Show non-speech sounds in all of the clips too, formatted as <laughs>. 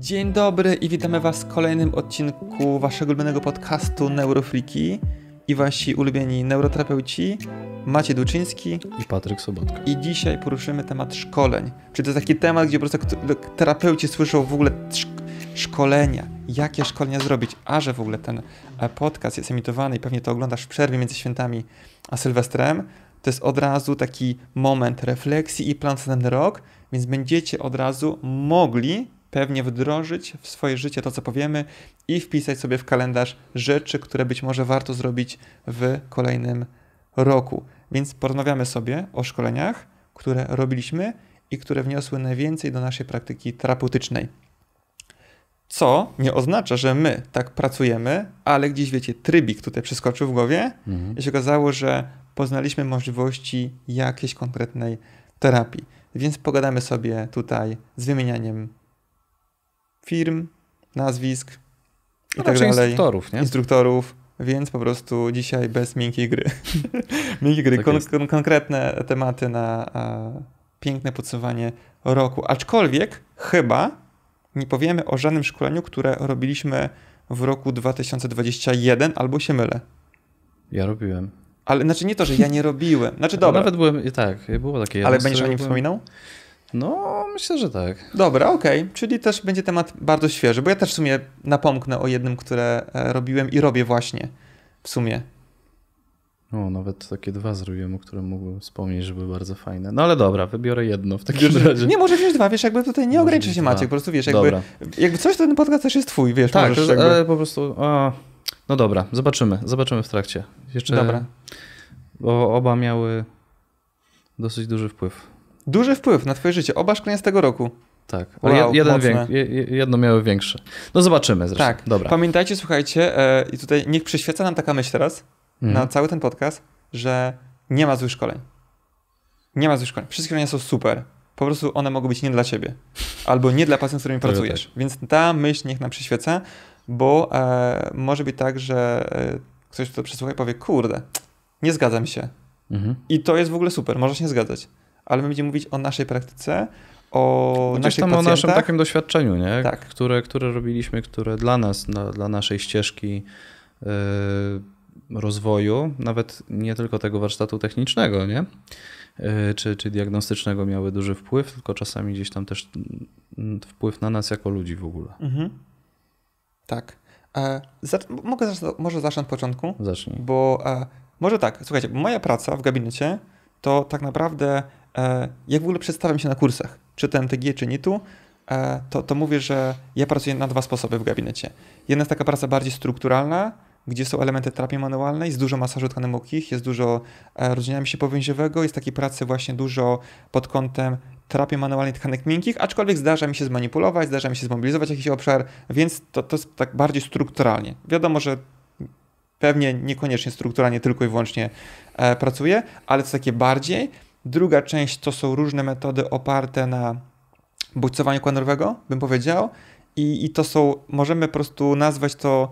Dzień dobry i witamy Was w kolejnym odcinku Waszego ulubionego podcastu Neurofliki i Wasi ulubieni neuroterapeuci Maciej Duczyński i Patryk Sobotka. I dzisiaj poruszymy temat szkoleń. Czy to jest taki temat, gdzie po prostu no, terapeuci słyszą w ogóle szkolenia, jakie szkolenia zrobić, a że w ogóle ten e, podcast jest emitowany i pewnie to oglądasz w przerwie między świętami a Sylwestrem, to jest od razu taki moment refleksji i plan na ten rok, więc będziecie od razu mogli pewnie wdrożyć w swoje życie to, co powiemy i wpisać sobie w kalendarz rzeczy, które być może warto zrobić w kolejnym roku. Więc porozmawiamy sobie o szkoleniach, które robiliśmy i które wniosły najwięcej do naszej praktyki terapeutycznej. Co nie oznacza, że my tak pracujemy, ale gdzieś wiecie, trybik tutaj przeskoczył w głowie mhm. i się okazało, że poznaliśmy możliwości jakiejś konkretnej terapii. Więc pogadamy sobie tutaj z wymienianiem firm, nazwisk i no tak dalej. Instruktorów, nie? Instruktorów. Więc po prostu dzisiaj bez miękkiej gry. <laughs> miękkiej gry. Tak kon kon konkretne tematy na a, piękne podsumowanie roku. Aczkolwiek chyba nie powiemy o żadnym szkoleniu, które robiliśmy w roku 2021, albo się mylę. Ja robiłem. Ale znaczy nie to, że ja nie robiłem. Znaczy dobra. Nawet byłem, tak, było takie. Ale będziesz o nim byłem... wspominał? No, myślę, że tak. Dobra, okej, okay. czyli też będzie temat bardzo świeży, bo ja też w sumie napomknę o jednym, które e, robiłem i robię właśnie w sumie. No, nawet takie dwa zrobiłem, o którym mógłbym wspomnieć, że były bardzo fajne. No ale dobra, wybiorę jedno w takim Wiesz, razie. Nie, może wziąć dwa, wiesz, jakby tutaj nie ograniczy się Maciek, po prostu wiesz, jakby, dobra. jakby coś, to ten podcast też jest twój, wiesz. Tak, możesz, e, jakby... po prostu, a, no dobra, zobaczymy, zobaczymy w trakcie. Jeszcze, dobra. Bo oba miały dosyć duży wpływ duży wpływ na twoje życie. Oba szkolenia z tego roku. Tak, ale jeden wiek, jedno miało większe. No zobaczymy zresztą. Tak, dobra. Pamiętajcie, słuchajcie, e, i tutaj niech przyświeca nam taka myśl teraz mm. na cały ten podcast, że nie ma złych szkoleń. Nie ma złych szkoleń. Wszystkie szkolenia są super. Po prostu one mogą być nie dla ciebie albo nie dla pacjentów, z którymi pracujesz. Tak. Więc ta myśl niech nam przyświeca, bo e, może być tak, że e, ktoś to przesłucha i powie: Kurde, nie zgadzam się. Mhm. I to jest w ogóle super, Możesz się nie zgadzać ale my będziemy mówić o naszej praktyce, o naszych tam o naszym takim doświadczeniu, nie? Tak. Które, które robiliśmy, które dla nas, dla, dla naszej ścieżki yy, rozwoju, nawet nie tylko tego warsztatu technicznego, nie? E, czy, czy diagnostycznego miały duży wpływ, tylko czasami gdzieś tam też mm, wpływ na nas jako ludzi w ogóle. Mhm. Tak. E, mogę zacząć, może zacząć od początku? Zacznij. Bo e, może tak, słuchajcie, moja praca w gabinecie to tak naprawdę E, jak w ogóle przedstawiam się na kursach, czy to MTG, czy nitu, e, to, to mówię, że ja pracuję na dwa sposoby w gabinecie. Jedna jest taka praca bardziej strukturalna, gdzie są elementy terapii manualnej, jest dużo masażu tkanek mokich, jest dużo rodzenia mi się powięziowego, jest takiej pracy właśnie dużo pod kątem terapii manualnej tkanek miękkich, aczkolwiek zdarza mi się zmanipulować, zdarza mi się zmobilizować jakiś obszar, więc to, to jest tak bardziej strukturalnie. Wiadomo, że pewnie niekoniecznie strukturalnie tylko i wyłącznie e, pracuję, ale to takie bardziej, Druga część to są różne metody oparte na bodźcowaniu kłanerowego, bym powiedział. I, I to są, możemy po prostu nazwać to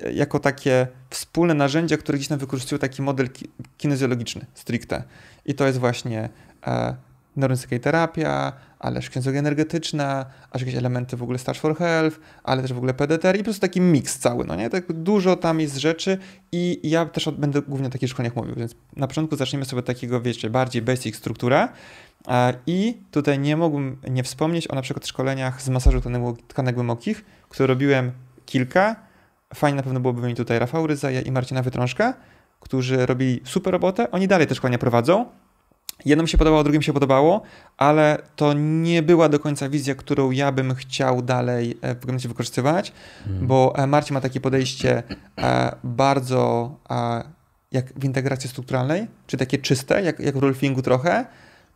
e, jako takie wspólne narzędzia, które gdzieś tam wykorzystują taki model kinezjologiczny stricte. I to jest właśnie e, terapia, ależ księgowość energetyczna, aż jakieś elementy w ogóle Starch for Health, ale też w ogóle PDTR i po prostu taki miks cały, no nie? Tak dużo tam jest rzeczy i ja też będę głównie o takich szkoleniach mówił, więc na początku zaczniemy sobie od takiego, wiecie, bardziej basic struktura i tutaj nie mogłem nie wspomnieć o na przykład szkoleniach z masażu tkanek głębokich, które robiłem kilka. Fajnie na pewno byłoby mi tutaj Rafał Ryzaja i Marcina Wytrążka, którzy robili super robotę. Oni dalej te szkolenia prowadzą, Jednym się podobało, drugim się podobało, ale to nie była do końca wizja, którą ja bym chciał dalej e, w gabinecie wykorzystywać, hmm. bo e, Marcin ma takie podejście e, bardzo jak w integracji strukturalnej, czy takie czyste, jak, jak w rolfingu trochę.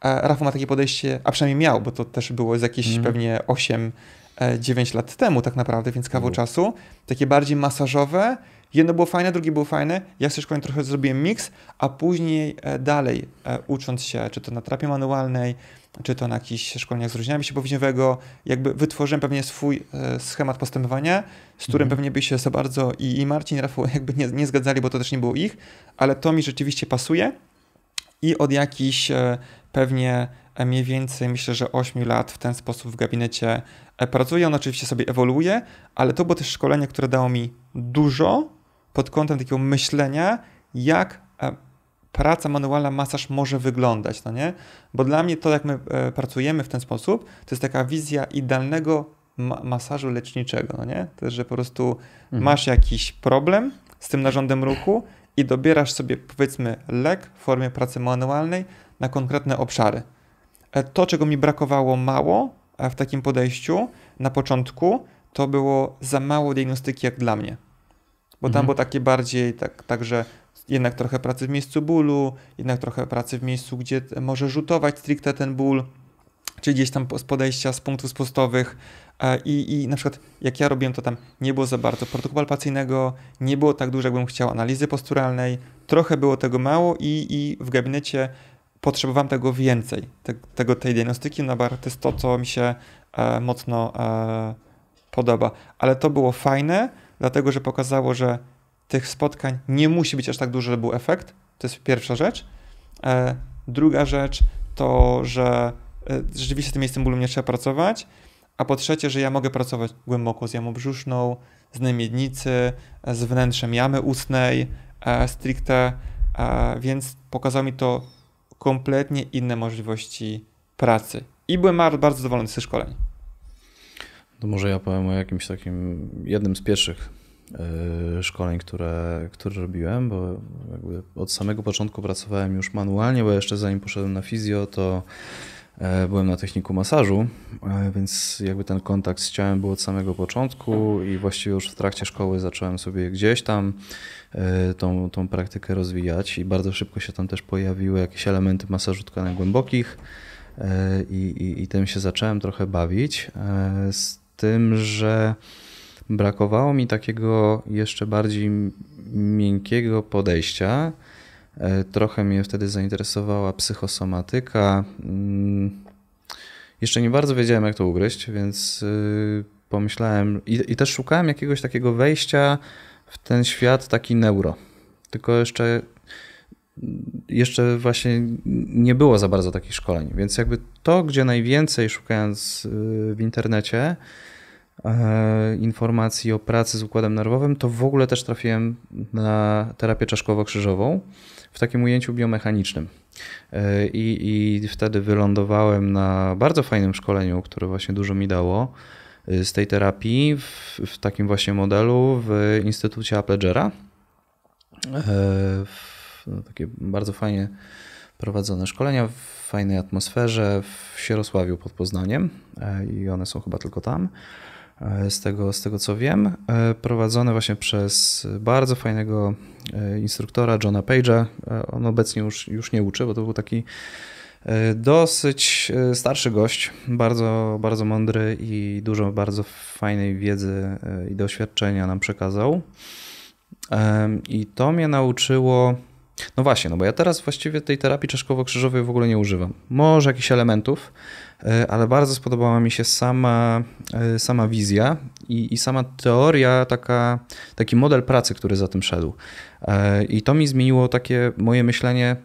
Rafał ma takie podejście, a przynajmniej miał, bo to też było z jakieś hmm. pewnie 8-9 lat temu tak naprawdę, więc kawał hmm. czasu. Takie bardziej masażowe, jedno było fajne, drugie było fajne. Ja w szkoleniu trochę zrobiłem miks, a później e, dalej e, ucząc się, czy to na trapie manualnej, czy to na jakichś szkoleniach z się siłowieniowego, jakby wytworzyłem pewnie swój e, schemat postępowania, z którym mhm. pewnie by się za bardzo i, i Marcin, i Rafał <laughs> jakby nie, nie zgadzali, bo to też nie było ich, ale to mi rzeczywiście pasuje i od jakichś pewnie mniej więcej myślę, że 8 lat w ten sposób w gabinecie pracuję. On oczywiście sobie ewoluuje, ale to było też szkolenie, które dało mi dużo, pod kątem takiego myślenia, jak e, praca manualna, masaż może wyglądać, no nie? Bo dla mnie to, jak my e, pracujemy w ten sposób, to jest taka wizja idealnego ma masażu leczniczego, no nie? To jest, że po prostu mhm. masz jakiś problem z tym narządem ruchu i dobierasz sobie, powiedzmy, lek w formie pracy manualnej na konkretne obszary. E, to, czego mi brakowało mało w takim podejściu na początku, to było za mało diagnostyki jak dla mnie bo tam mhm. było takie bardziej tak, także jednak trochę pracy w miejscu bólu, jednak trochę pracy w miejscu, gdzie może rzutować stricte ten ból, czy gdzieś tam z podejścia z punktów spustowych. E, I, I na przykład, jak ja robiłem, to tam nie było za bardzo protokół palpacyjnego, nie było tak dużo, jakbym chciał analizy posturalnej, trochę było tego mało i, i w gabinecie potrzebowałem tego więcej, te, tego, tej diagnostyki, no to jest to, co mi się e, mocno e, podoba. Ale to było fajne, dlatego że pokazało, że tych spotkań nie musi być aż tak dużo, żeby był efekt. To jest pierwsza rzecz. E, druga rzecz to, że e, rzeczywiście tym miejscem bólu nie trzeba pracować. A po trzecie, że ja mogę pracować głęboko z jamą brzuszną, z najmiednicy, z wnętrzem jamy ustnej, e, stricte, więc pokazało mi to kompletnie inne możliwości pracy. I byłem bardzo zadowolony z tych szkoleń. To może ja powiem o jakimś takim, jednym z pierwszych e, szkoleń, które, które robiłem, bo jakby od samego początku pracowałem już manualnie, bo jeszcze zanim poszedłem na fizjo, to e, byłem na techniku masażu, e, więc jakby ten kontakt z ciałem był od samego początku i właściwie już w trakcie szkoły zacząłem sobie gdzieś tam tą, tą praktykę rozwijać i bardzo szybko się tam też pojawiły jakieś elementy masażu tkanek głębokich i, i, i tym się zacząłem trochę bawić tym, że brakowało mi takiego jeszcze bardziej miękkiego podejścia. E, trochę mnie wtedy zainteresowała psychosomatyka. Mm, jeszcze nie bardzo wiedziałem, jak to ugryźć, więc y, pomyślałem i, i też szukałem jakiegoś takiego wejścia w ten świat taki neuro. Tylko jeszcze jeszcze właśnie nie było za bardzo takich szkoleń, więc jakby to, gdzie najwięcej szukając y, w internecie, E, informacji o pracy z układem nerwowym, to w ogóle też trafiłem na terapię czaszkowo-krzyżową w takim ujęciu biomechanicznym. E, I, I wtedy wylądowałem na bardzo fajnym szkoleniu, które właśnie dużo mi dało e, z tej terapii w, w takim właśnie modelu w Instytucie Apledgera. No, takie bardzo fajnie prowadzone szkolenia w fajnej atmosferze w Sierosławiu pod Poznaniem i one są chyba tylko tam. E, z tego, z tego co wiem, e, prowadzone właśnie przez bardzo fajnego e, instruktora Johna Page'a. On obecnie już, już nie uczy, bo to był taki dosyć starszy gość, bardzo, bardzo mądry i dużo bardzo fajnej wiedzy i doświadczenia nam przekazał. I to mnie nauczyło. No właśnie, no bo ja teraz właściwie tej terapii czaszkowo-krzyżowej w ogóle nie używam. Może jakichś elementów, E, ale bardzo spodobała mi się sama, e, sama wizja i, i sama teoria, taka, taki model pracy, który za tym szedł. E, I to mi zmieniło takie moje myślenie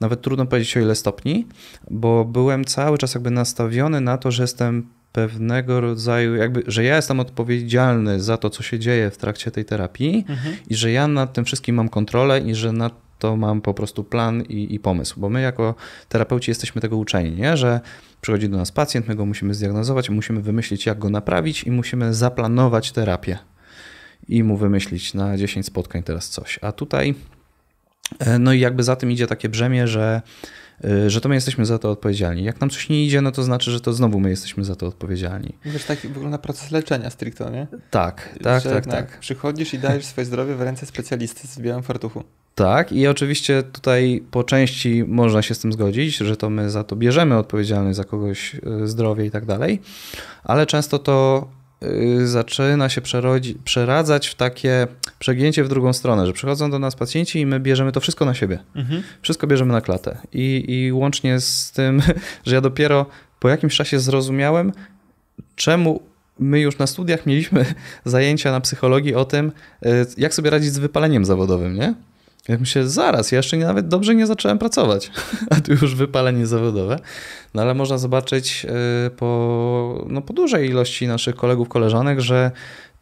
nawet trudno powiedzieć o ile stopni, bo byłem cały czas jakby nastawiony na to, że jestem pewnego rodzaju, jakby, że ja jestem odpowiedzialny za to, co się dzieje w trakcie tej terapii mhm. i że ja nad tym wszystkim mam kontrolę i że nad to mam po prostu plan i, i pomysł, bo my jako terapeuci jesteśmy tego uczeni, nie? że przychodzi do nas pacjent, my go musimy zdiagnozować, musimy wymyślić, jak go naprawić i musimy zaplanować terapię i mu wymyślić na 10 spotkań teraz coś. A tutaj, e, no i jakby za tym idzie takie brzemię, że Y, że to my jesteśmy za to odpowiedzialni. Jak nam coś nie idzie, no to znaczy, że to znowu my jesteśmy za to odpowiedzialni. Wiesz, tak wygląda proces leczenia stricto, nie? Tak, tak, że tak, tak. Przychodzisz i dajesz swoje zdrowie w ręce specjalisty z białym fartuchu. Tak, i oczywiście tutaj po części można się z tym zgodzić, że to my za to bierzemy odpowiedzialność za kogoś y, zdrowie i tak dalej, ale często to Y, zaczyna się przerodzi, przeradzać w takie przegięcie w drugą stronę, że przychodzą do nas pacjenci i my bierzemy to wszystko na siebie. Mhm. Wszystko bierzemy na klatę. I, I łącznie z tym, <laughs> że ja dopiero po jakimś czasie zrozumiałem, czemu my już na studiach mieliśmy <laughs> zajęcia na psychologii o tym, y, jak sobie radzić z wypaleniem zawodowym, nie? Jak myślę, zaraz, ja jeszcze nawet dobrze nie zacząłem pracować, <laughs> a tu już wypalenie zawodowe. No ale można zobaczyć e, po, no, po dużej ilości naszych kolegów, koleżanek, że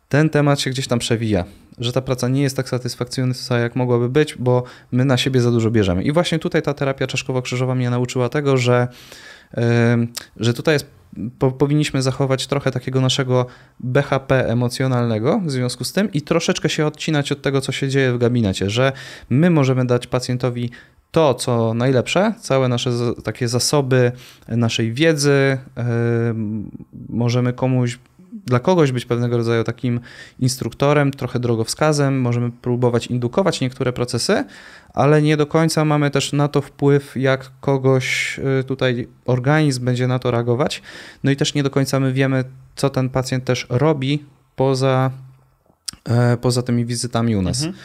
ten temat się gdzieś tam przewija, że ta praca nie jest tak satysfakcjonująca, jak mogłaby być, bo my na siebie za dużo bierzemy. I właśnie tutaj ta terapia czaszkowo-krzyżowa mnie nauczyła tego, że, e, że tutaj jest po, powinniśmy zachować trochę takiego naszego BHP emocjonalnego w związku z tym i troszeczkę się odcinać od tego, co się dzieje w gabinecie, że my możemy dać pacjentowi to, co najlepsze, całe nasze takie zasoby naszej wiedzy, yy, możemy komuś dla kogoś być pewnego rodzaju takim instruktorem, trochę drogowskazem, możemy próbować indukować niektóre procesy, ale nie do końca mamy też na to wpływ, jak kogoś y, tutaj organizm będzie na to reagować. No i też nie do końca my wiemy, co ten pacjent też robi poza, e, poza tymi wizytami u nas. Mhm.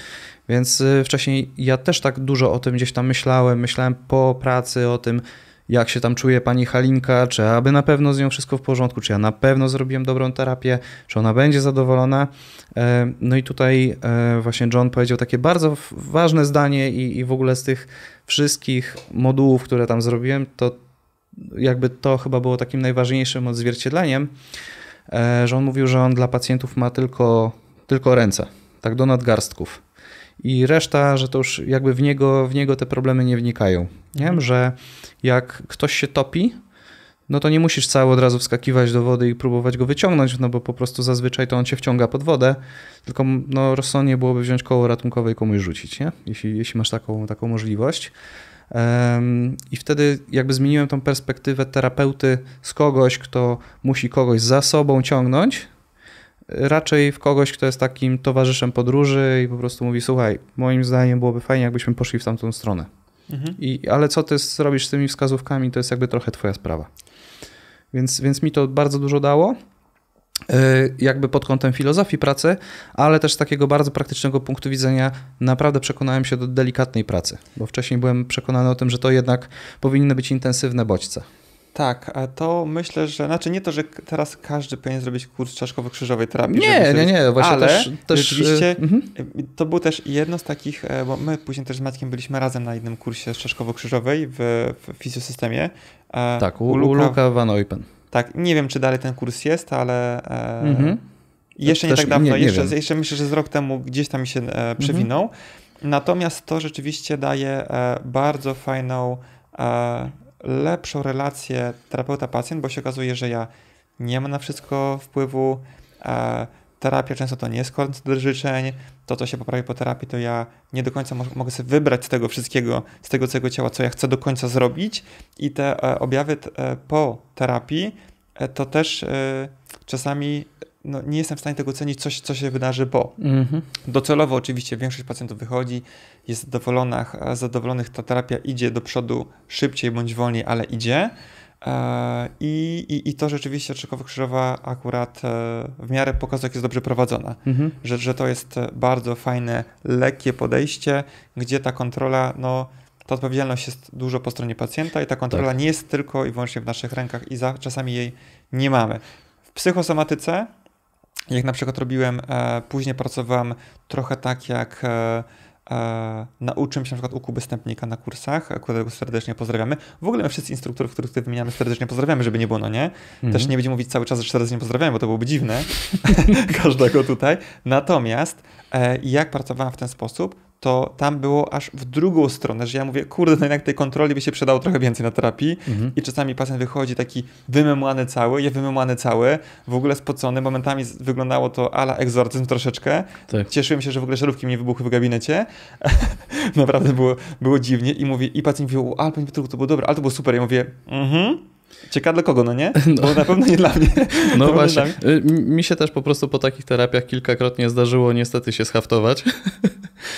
Więc y, wcześniej ja też tak dużo o tym gdzieś tam myślałem, myślałem po pracy o tym, jak się tam czuje pani Halinka, czy aby na pewno z nią wszystko w porządku, czy ja na pewno zrobiłem dobrą terapię, czy ona będzie zadowolona. E, no i tutaj e, właśnie John powiedział takie bardzo ważne zdanie i, i w ogóle z tych wszystkich modułów, które tam zrobiłem, to jakby to chyba było takim najważniejszym odzwierciedleniem, e, że on mówił, że on dla pacjentów ma tylko, tylko ręce, tak do nadgarstków i reszta, że to już jakby w niego, w niego te problemy nie wnikają. Nie? Mhm. Że jak ktoś się topi, no to nie musisz cały od razu wskakiwać do wody i próbować go wyciągnąć, no bo po prostu zazwyczaj to on cię wciąga pod wodę, tylko no, rozsądnie byłoby wziąć koło ratunkowe i komuś rzucić, nie? Jeśli, jeśli masz taką, taką możliwość. I wtedy jakby zmieniłem tą perspektywę terapeuty z kogoś, kto musi kogoś za sobą ciągnąć, raczej w kogoś, kto jest takim towarzyszem podróży i po prostu mówi: Słuchaj, moim zdaniem byłoby fajnie, jakbyśmy poszli w tamtą stronę. Mhm. I, ale co ty zrobisz z tymi wskazówkami, to jest jakby trochę Twoja sprawa. Więc, więc mi to bardzo dużo dało e, jakby pod kątem filozofii pracy, ale też z takiego bardzo praktycznego punktu widzenia naprawdę przekonałem się do delikatnej pracy, bo wcześniej byłem przekonany o tym, że to jednak powinny być intensywne bodźce. Tak, a to myślę, że znaczy nie to, że teraz każdy powinien zrobić kurs czaszkowo-krzyżowej terapii. Nie, nie, nie, właśnie ale też, też rzeczywiście yy. to był też jedno z takich, e, bo my później też z Maćkiem byliśmy razem na jednym kursie czaszkowo-krzyżowej w, w fizjosystemie. Tak, u, u, Luka, u Luka Van Oypen. Tak, nie wiem, czy dalej ten kurs jest, ale mhm. jeszcze nie też, tak dawno, nie, nie jeszcze, jeszcze, myślę, że z rok temu gdzieś tam mi się mhm. przewinął. Mhm. Natomiast to rzeczywiście daje bardzo fajną lepszą relację terapeuta-pacjent, bo się okazuje, że ja nie mam na wszystko wpływu. E, terapia często to nie jest do życzeń. To, co się poprawi po terapii, to ja nie do końca mogę sobie wybrać z tego wszystkiego, z tego całego ciała, co ja chcę do końca zrobić. I te e, objawy e, po terapii e, to też e, czasami no, nie jestem w stanie tego ocenić, co, co się wydarzy, bo mhm. docelowo oczywiście większość pacjentów wychodzi, jest zadowolonych zadowolonych, ta terapia idzie do przodu szybciej bądź wolniej, ale idzie. E, I, i, I to rzeczywiście trzykowo-krzyżowa akurat e, w miarę pokazuje, jak jest dobrze prowadzona. Mhm. Że, że to jest e, bardzo fajne, lekkie podejście, gdzie ta kontrola, no, ta odpowiedzialność jest dużo po stronie pacjenta i ta kontrola tak. nie jest tylko i wyłącznie w naszych rękach i za, czasami jej nie mamy. W psychosomatyce jak na przykład robiłem, e, później pracowałem trochę tak jak e, e, nauczyłem się na przykład u Kuby Stępnika na kursach, e, którego serdecznie pozdrawiamy. W ogóle my wszyscy instruktorów, których tutaj wymieniamy, serdecznie pozdrawiamy, żeby nie było, no nie? Mhm. Też nie będziemy mówić cały czas, że serdecznie pozdrawiamy, bo to byłoby dziwne. <laughs> <laughs> Każdego tutaj. Natomiast e, jak pracowałem w ten sposób, to tam było aż w drugą stronę, że ja mówię, kurde, no jednak tej kontroli by się przydało trochę więcej na terapii mhm. i czasami pacjent wychodzi taki wymemłany cały, ja wymemłany cały, w ogóle spocony, momentami wyglądało to ala egzorcyzm troszeczkę. Tak. Cieszyłem się, że w ogóle żarówki mi wybuchły w gabinecie. <laughs> Naprawdę było, było dziwnie i mówię, i pacjent mówił, ale panie Petru, to było dobre, ale to było super. Ja mówię, mhm, Ciekawe dla kogo, no nie? <laughs> No. Bo na pewno nie dla mnie. <laughs> No właśnie. Y, mi się też po prostu po takich terapiach kilkakrotnie zdarzyło niestety się schaftować. <laughs>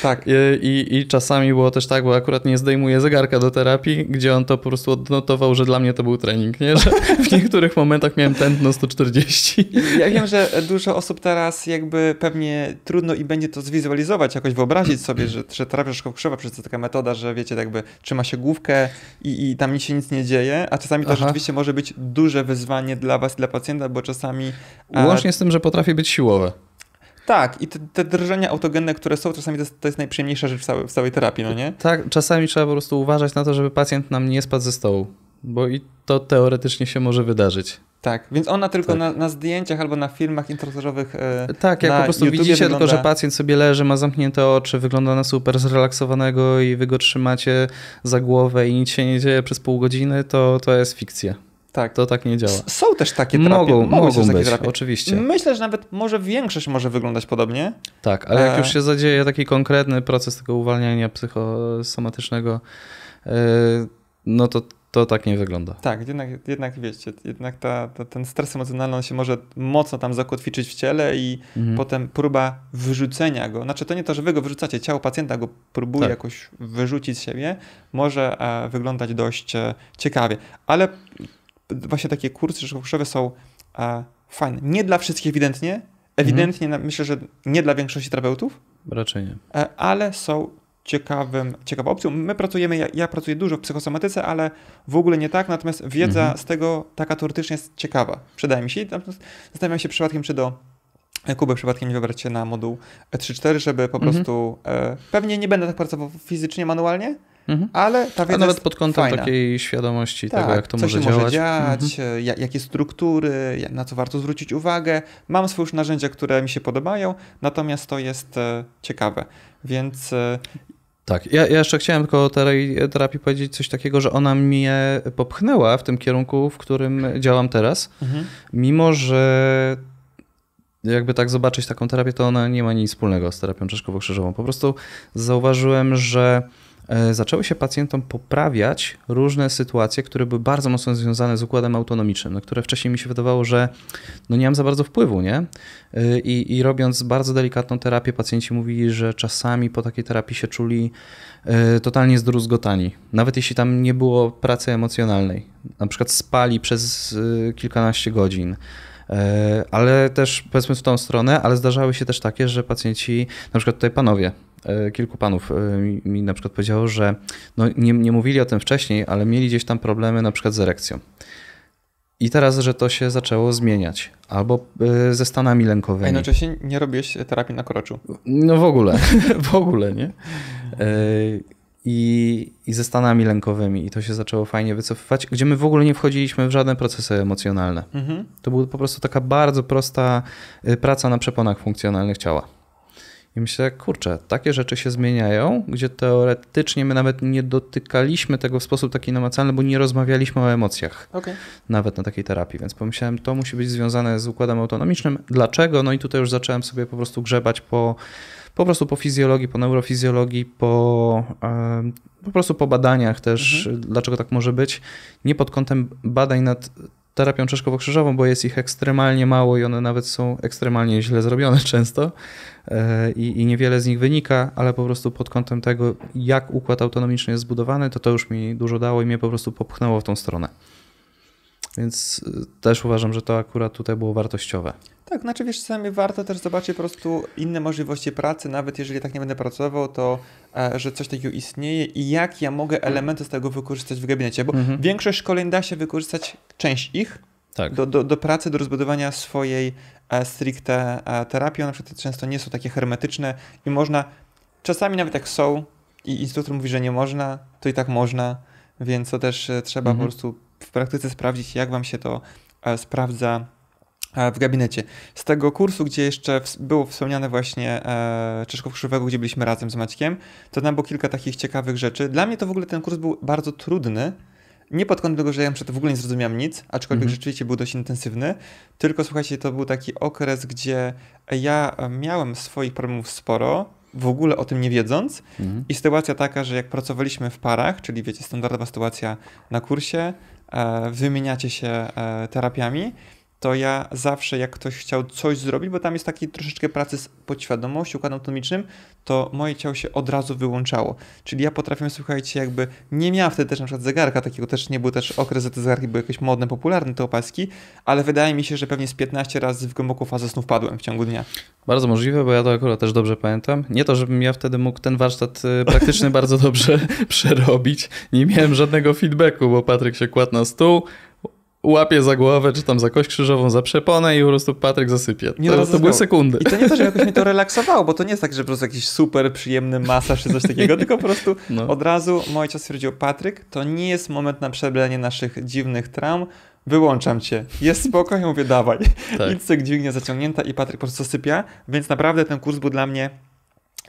Tak. Y, I, I, czasami było też tak, bo akurat nie zdejmuję zegarka do terapii, gdzie on to po prostu odnotował, że dla mnie to był trening, nie? Że w niektórych momentach miałem tętno 140. Ja wiem, że dużo osób teraz jakby pewnie trudno i będzie to zwizualizować, jakoś wyobrazić sobie, że, że terapia szkołkowa, przecież to taka metoda, że wiecie, tak jakby trzyma się główkę i, i tam się nic nie dzieje, a czasami to Aha. rzeczywiście rzeczywiście może być duże wyzwanie dla was, dla pacjenta, bo czasami. E, Łącznie z tym, że potrafi być siłowe. Tak, i te, te drżenia autogenne, które są, czasami to jest, to jest najprzyjemniejsza rzecz w całej, w całej terapii, no nie? Tak, czasami trzeba po prostu uważać na to, żeby pacjent nam nie spadł ze stołu. Bo i to teoretycznie się może wydarzyć. Tak, więc ona tylko tak. na, na, zdjęciach albo na filmach introtażowych. Yy, e, e, tak, jak po prostu YouTube widzicie, wygląda... tylko że pacjent sobie leży, ma zamknięte oczy, wygląda na super zrelaksowanego i wy go trzymacie za głowę i nic się nie dzieje przez pół godziny, to, to jest fikcja. Tak. To tak nie działa. S są też takie terapie. Mogą, mogą, mogą być, terapie. oczywiście. Myślę, że nawet może większość może wyglądać podobnie. Tak, ale e... jak już się zadzieje taki konkretny proces tego uwalniania psychosomatycznego, yy, no to to tak nie wygląda. Tak, jednak, jednak wiecie, jednak ta, ta, ten stres emocjonalny on się może mocno tam zakotwiczyć w ciele i mhm. potem próba wyrzucenia go, znaczy to nie to, że wy go wyrzucacie, ciało pacjenta go próbuje tak. jakoś wyrzucić z siebie, może e, wyglądać dość e, ciekawie. Ale właśnie takie kursy szkoły są e, fajne. Nie dla wszystkich ewidentnie, ewidentnie mhm. myślę, że nie dla większości terapeutów. Raczej nie. E, ale są ciekawym, ciekawą opcją. My pracujemy, ja, ja, pracuję dużo w psychosomatyce, ale w ogóle nie tak, natomiast wiedza mhm. z tego taka teoretycznie jest ciekawa. Przydaje mi się zastanawiam się przypadkiem, czy do e, Kuby przypadkiem nie wybrać się na moduł 3-4, e żeby po mhm. prostu... E, pewnie nie będę tak pracował fizycznie, manualnie, Mhm. Ale ta wiedza A nawet pod kątem fajna. takiej świadomości tak, tego, jak to co może się działać. może dziać, mhm. jak, jakie struktury, na co warto zwrócić uwagę. Mam swoje już narzędzia, które mi się podobają, natomiast to jest e, ciekawe. Więc tak, ja, ja, jeszcze chciałem tylko o terapii powiedzieć coś takiego, że ona mnie popchnęła w tym kierunku, w którym działam teraz. Mhm. Mimo, że jakby tak zobaczyć taką terapię, to ona nie ma nic wspólnego z terapią czaszkowo-krzyżową. Po prostu zauważyłem, że E, zaczęły się pacjentom poprawiać różne sytuacje, które były bardzo mocno związane z układem autonomicznym, na no, które wcześniej mi się wydawało, że no nie mam za bardzo wpływu, nie? E, I, I robiąc bardzo delikatną terapię, pacjenci mówili, że czasami po takiej terapii się czuli e, totalnie zdruzgotani, nawet jeśli tam nie było pracy emocjonalnej. Na przykład spali przez kilkanaście godzin ale też powiedzmy w tą stronę, ale zdarzały się też takie, że pacjenci, na przykład tutaj panowie, E, kilku panów e, mi, na przykład powiedziało, że no nie, nie mówili o tym wcześniej, ale mieli gdzieś tam problemy na przykład z erekcją. I teraz, że to się zaczęło zmieniać. Albo e, ze stanami lękowymi. A jednocześnie nie robiłeś terapii na koroczu. No w ogóle, <laughs> w ogóle, nie? I, I ze stanami lękowymi. I to się zaczęło fajnie wycofywać, gdzie my w ogóle nie wchodziliśmy w żadne procesy emocjonalne. Mhm. To była po prostu taka bardzo prosta praca na przeponach funkcjonalnych ciała. I myślę, kurczę, takie rzeczy się zmieniają, gdzie teoretycznie my nawet nie dotykaliśmy tego w sposób taki namacalny, bo nie rozmawialiśmy o emocjach. Okay. Nawet na takiej terapii, więc pomyślałem, to musi być związane z układem autonomicznym. Dlaczego? No i tutaj już zacząłem sobie po prostu grzebać po, po prostu po fizjologii, po neurofizjologii, po, po prostu po badaniach też, mhm. dlaczego tak może być. Nie pod kątem badań nad terapią czaszkowo-krzyżową, bo jest ich ekstremalnie mało i one nawet są ekstremalnie źle zrobione <laughs> często e, i, i niewiele z nich wynika, ale po prostu pod kątem tego, jak układ autonomiczny jest zbudowany, to to już mi dużo dało i mnie po prostu popchnęło w tą stronę. Więc y, też uważam, że to akurat tutaj było wartościowe. Tak, znaczy wiesz, czasami warto też zobaczyć po prostu inne możliwości pracy, nawet jeżeli tak nie będę pracował, to e, że coś takiego istnieje i jak ja mogę mhm. elementy z tego wykorzystać w gabinecie, bo mhm. większość szkoleń da się wykorzystać, część ich, tak. do, do, do pracy, do rozbudowania swojej e, stricte e, terapii. One przykład często nie są takie hermetyczne i można, czasami nawet jak są i instruktor mówi, że nie można, to i tak można, więc to też trzeba mhm. po prostu w praktyce sprawdzić, jak Wam się to e, sprawdza e, w gabinecie. Z tego kursu, gdzie jeszcze było wspomniane właśnie e, Czeszków Krzywego, gdzie byliśmy razem z Maćkiem, to tam było kilka takich ciekawych rzeczy. Dla mnie to w ogóle ten kurs był bardzo trudny, nie pod kątem tego, że ja przed w ogóle nie zrozumiałem nic, aczkolwiek mhm. rzeczywiście był dość intensywny, tylko słuchajcie, to był taki okres, gdzie ja e, miałem swoich problemów sporo, w ogóle o tym nie wiedząc. Mhm. I sytuacja taka, że jak pracowaliśmy w parach, czyli wiecie, standardowa sytuacja na kursie, E, wymieniacie się e, terapiami to ja zawsze jak ktoś chciał coś zrobić, bo tam jest taki troszeczkę pracy z podświadomością, układem autonomicznym, to moje ciało się od razu wyłączało. Czyli ja potrafiłem, słuchajcie, jakby nie miałem wtedy też na przykład zegarka takiego, też nie był też okres, że te zegarki były jakieś modne, popularne te opaski, ale wydaje mi się, że pewnie z 15 razy w głęboką fazę snu wpadłem w ciągu dnia. Bardzo możliwe, bo ja to akurat też dobrze pamiętam. Nie to, żebym ja wtedy mógł ten warsztat y, praktyczny <laughs> bardzo dobrze <laughs> przerobić. Nie miałem żadnego feedbacku, bo Patryk się kładł na stół, łapie za głowę, czy tam za kość krzyżową, za przeponę i po prostu Patryk zasypie. Nie no, to, to, to były sekundy. I to nie to, że <laughs> jakoś mnie to relaksowało, bo to nie jest tak, że po prostu jakiś super przyjemny masaż czy coś takiego, tylko po prostu no. od razu moje ojciec stwierdził, Patryk, to nie jest moment na przebranie naszych dziwnych traum, wyłączam cię. Jest spoko, ja mówię, dawaj. Tak. Nic, tak dźwignia zaciągnięta i Patryk po prostu sypia, więc naprawdę ten kurs był dla mnie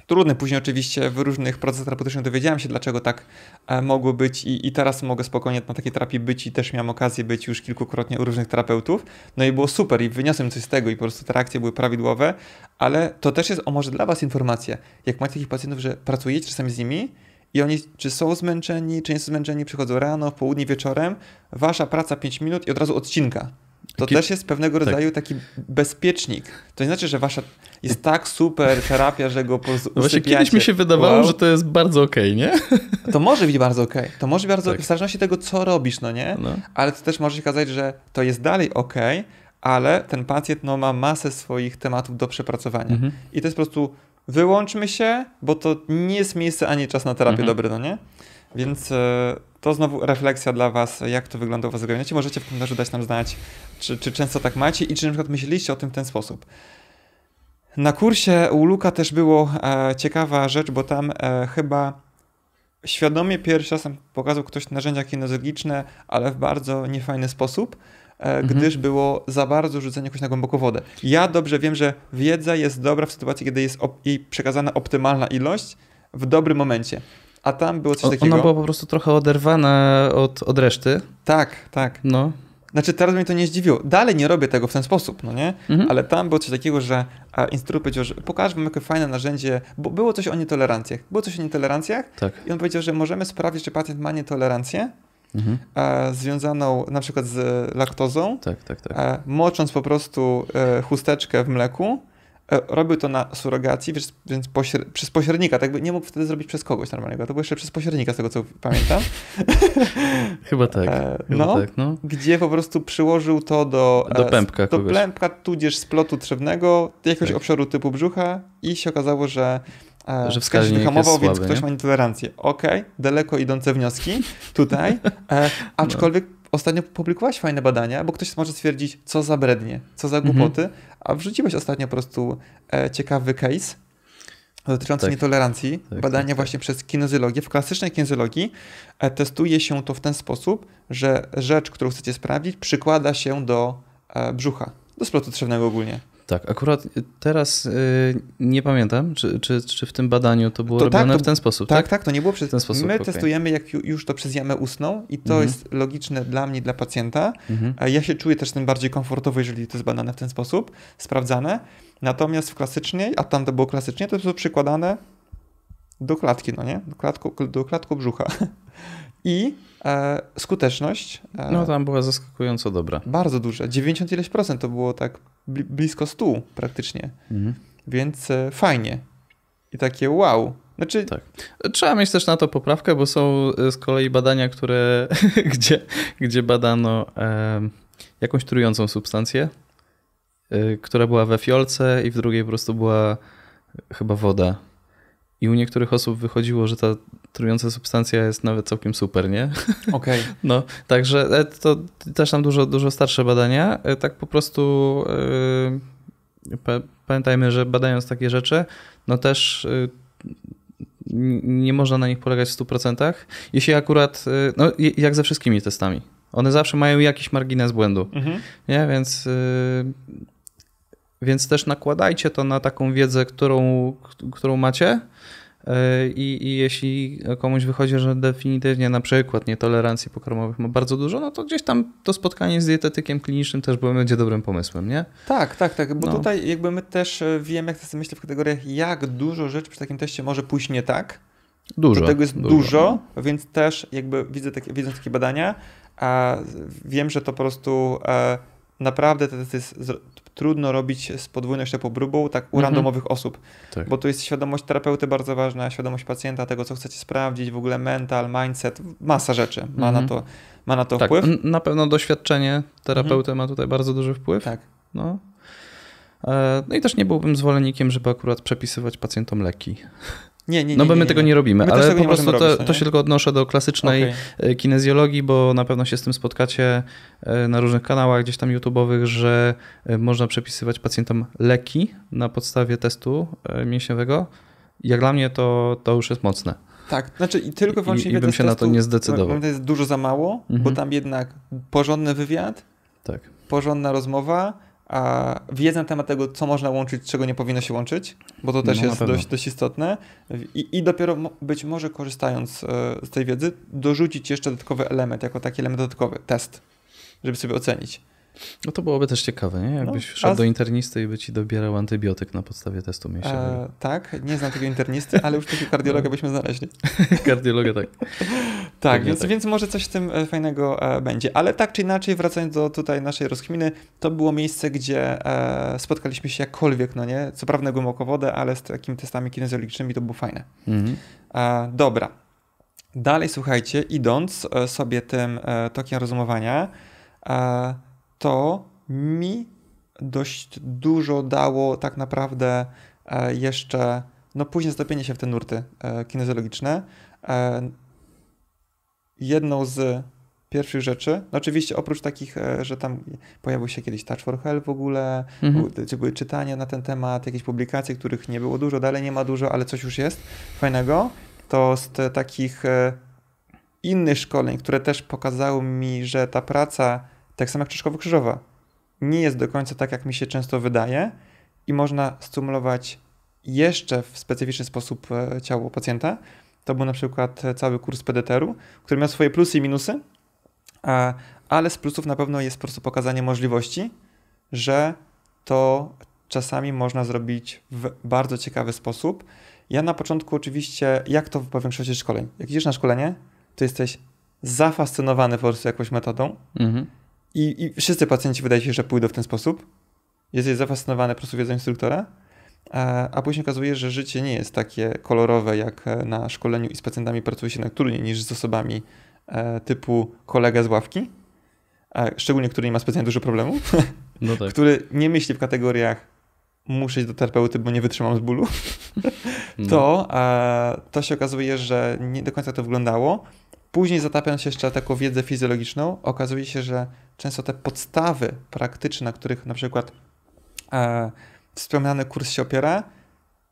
trudne. Później oczywiście w różnych procesach terapeutycznych dowiedziałem się, dlaczego tak e, mogło być i, i teraz mogę spokojnie na takiej terapii być i też miałem okazję być już kilkukrotnie u różnych terapeutów. No i było super i wyniosłem coś z tego i po prostu te reakcje były prawidłowe, ale to też jest o może dla Was informacja. Jak macie takich pacjentów, że pracujecie czasami z nimi, i oni czy są zmęczeni, czy nie są zmęczeni, przychodzą rano, w południe, wieczorem, wasza praca 5 minut i od razu odcinka. To też jest pewnego tak. rodzaju tak. taki bezpiecznik. To nie znaczy, że wasza jest tak super terapia, że go po no Właśnie kiedyś mi się wydawało, wow. że to jest bardzo okej, okay, nie? <laughs> To może być bardzo okej. Okay. To może być bardzo tak. w zależności od tego, co robisz, no nie? No. Ale to też może się okazać, że to jest dalej okej, okay, ale ten pacjent no, ma masę swoich tematów do przepracowania. Mhm. I to jest po prostu wyłączmy się, bo to nie jest miejsce ani czas na terapię mhm. dobry, no nie? Więc... Y to znowu refleksja dla Was, jak to wygląda u Was w gabinecie. Możecie w komentarzu dać nam znać, czy, czy często tak macie i czy na przykład myśleliście o tym w ten sposób. Na kursie u Luka też było e, ciekawa rzecz, bo tam e, chyba świadomie pierwszy raz pokazał ktoś narzędzia kinezologiczne, ale w bardzo niefajny sposób, e, mhm. gdyż było za bardzo rzucenie jakoś na głęboką wodę. Ja dobrze wiem, że wiedza jest dobra w sytuacji, kiedy jest jej przekazana optymalna ilość w dobrym momencie a tam było coś o, takiego. Ona była po prostu trochę oderwana od, od reszty. Tak, tak. No. Znaczy teraz mnie to nie zdziwiło. Dalej nie robię tego w ten sposób, no nie? Mhm. Ale tam było coś takiego, że instruktor powiedział, że pokażmy wam jakie fajne narzędzie, bo było coś o nietolerancjach. Było coś o nietolerancjach tak. i on powiedział, że możemy sprawdzić, czy pacjent ma nietolerancję mhm. e, związaną na przykład z laktozą, tak, tak, tak. E, mocząc po prostu e, chusteczkę w mleku E, robił to na surogacji, więc, więc pośre, przez pośrednika, tak by nie mógł wtedy zrobić przez kogoś normalnego, to było jeszcze przez pośrednika z tego co pamiętam. <laughs> Chyba tak. E, chyba no, tak no. Gdzie po prostu przyłożył to do, e, do pępka do kogoś. pępka tudzież splotu trzewnego, jakiegoś tak. obszaru typu brzucha i się okazało, że że wskaźnik wyhamował, więc ktoś nie? ma nietolerancję. Okej, okay, daleko idące wnioski tutaj, <laughs> e, no. aczkolwiek no. ostatnio publikowałaś fajne badania, bo ktoś może stwierdzić, co za brednie, co za głupoty, mhm. A wrzuciłeś ostatnio po prostu e, ciekawy case dotyczący tak. nietolerancji. Tak, tak Badania tak, właśnie przez kinezylogię. W klasycznej kinezylogii e, testuje się to w ten sposób, że rzecz, którą chcecie sprawdzić, przykłada się do e, brzucha, do splotu trzewnego ogólnie. Tak, akurat teraz yy, nie pamiętam, czy, czy, czy, w tym badaniu to było to tak, robione tak, to, w ten sposób. Tak, tak, tak to nie było przez ten sposób. My okay. testujemy, jak już to przez jamę usną i to mhm. jest logiczne dla mnie, dla pacjenta. Mhm. Ja się czuję też tym bardziej komfortowo, jeżeli to jest badane w ten sposób, sprawdzane. Natomiast w klasycznej, a tam to było klasycznie, to było przykładane do klatki, no nie? Do klatku, do klatku brzucha. <laughs> I e, skuteczność. E, no tam była zaskakująco dobra. Bardzo duża. 90 ileś procent to było tak blisko 100 praktycznie. Mhm. Więc e, fajnie. I takie wow. Znaczy... Tak. Trzeba mieć też na to poprawkę, bo są e, z kolei badania, które, <laughs> gdzie, gdzie badano e, jakąś trującą substancję, e, która była we fiolce i w drugiej po prostu była chyba woda. I u niektórych osób wychodziło, że ta trująca substancja jest nawet całkiem super, nie? <laughs> Okej. Okay. No, także e, to też tam dużo, dużo starsze badania. E, tak po prostu yy, pamiętajmy, że badając takie rzeczy, no też yy, nie można na nich polegać w 100%. Jeśli akurat, yy, no jak ze wszystkimi testami, one zawsze mają jakiś margines błędu. Mhm. Nie? Więc więc też nakładajcie to na taką wiedzę, którą, którą macie. E, I, I, jeśli komuś wychodzi, że definitywnie na przykład nietolerancji pokarmowych ma bardzo dużo, no to gdzieś tam to spotkanie z dietetykiem klinicznym też będzie dobrym pomysłem, nie? Tak, tak, tak, bo no. tutaj jakby my też e, wiemy, jak to sobie myślę w kategoriach, jak dużo rzeczy przy takim teście może pójść nie tak. Dużo. Do tego jest dużo, dużo więc też jakby widzę takie, takie badania, a wiem, że to po prostu e, naprawdę te testy trudno robić z podwójną ślepobróbą tak u mhm. randomowych osób, tak. bo tu jest świadomość terapeuty bardzo ważna, świadomość pacjenta, tego co chcecie sprawdzić, w ogóle mental, mindset, masa rzeczy ma na mhm. to, ma na to tak. wpływ. Na pewno doświadczenie terapeuty mhm. ma tutaj bardzo duży wpływ. Tak. No. E, no i też nie byłbym zwolennikiem, żeby akurat przepisywać pacjentom leki. Nie, nie, nie. No bo my nie, nie, tego nie robimy, my ale po prostu to, robić, to się tylko odnoszę do klasycznej okay. E, kinezjologii, bo na pewno się z tym spotkacie e, na różnych kanałach gdzieś tam YouTube'owych, że e, można przepisywać pacjentom leki na podstawie testu mięśniowego. Jak dla mnie to, to już jest mocne. Tak, znaczy i tylko wyłącznie I, i bym się testu, na to nie zdecydował. To jest dużo za mało, mhm. bo tam jednak porządny wywiad, tak. porządna rozmowa, a wiedzę na temat tego, co można łączyć, czego nie powinno się łączyć, bo to też no, jest dość, dość istotne. I, I, dopiero być może korzystając e, z tej wiedzy, dorzucić jeszcze dodatkowy element, jako taki element dodatkowy, test, żeby sobie ocenić. No to byłoby też ciekawe, nie? Jakbyś no, szedł do internisty i by ci dobierał antybiotyk na podstawie testu mięśniowego. E, tak, nie znam tego internisty, ale już takiego kardiologa no. byśmy znaleźli. <laughs> kardiologa, tak. tak, więc, tak. więc może coś z tym e, fajnego e, będzie. Ale tak czy inaczej, wracając do tutaj naszej rozkminy, to było miejsce, gdzie spotkaliśmy się jakkolwiek, no nie? Co prawda głębokowodę, ale z takimi testami kinezjologicznymi to było fajne. Mhm. E, dobra. Dalej, słuchajcie, idąc sobie tym tokiem rozumowania, to mi dość dużo dało tak naprawdę e, jeszcze, no później zatopienie się w te nurty e, kinezjologiczne. E, jedną z pierwszych rzeczy. No oczywiście oprócz takich, że tam pojawił się kiedyś Touch for Hell w ogóle, mhm. czy były czytania na ten temat, jakieś publikacje, których nie było dużo, dalej nie ma dużo, ale coś już jest fajnego. To z takich innych szkoleń, które też pokazały mi, że ta praca tak samo jak czaszkowo-krzyżowa. Nie jest do końca tak, jak mi się często wydaje i można stymulować jeszcze w specyficzny sposób e, ciało pacjenta. To był na przykład e, cały kurs PDTR-u, który miał swoje plusy i minusy, ale z plusów na pewno jest po prostu pokazanie możliwości, że to czasami można zrobić w bardzo ciekawy sposób. Ja na początku oczywiście, jak to po większości szkoleń, jak idziesz na szkolenie, to jesteś zafascynowany po prostu jakąś metodą, mhm. I, I, wszyscy pacjenci wydaje się, że pójdą w ten sposób. je zafascynowany po prostu wiedzą instruktora, a, później okazuje, że życie nie jest takie kolorowe, jak e, na szkoleniu i z pacjentami pracuje się na trudniej niż z osobami e, typu kolega z ławki, szczególnie który nie ma specjalnie dużo problemów, no <laughs> tak. który nie myśli w kategoriach muszę iść do terapeuty, bo nie wytrzymam z bólu, <laughs> no. to, a, to się okazuje, że nie do końca to wyglądało Później zatapiając się jeszcze taką wiedzę fizjologiczną, okazuje się, że często te podstawy praktyczne, na których na przykład e, wspomniany kurs się opiera,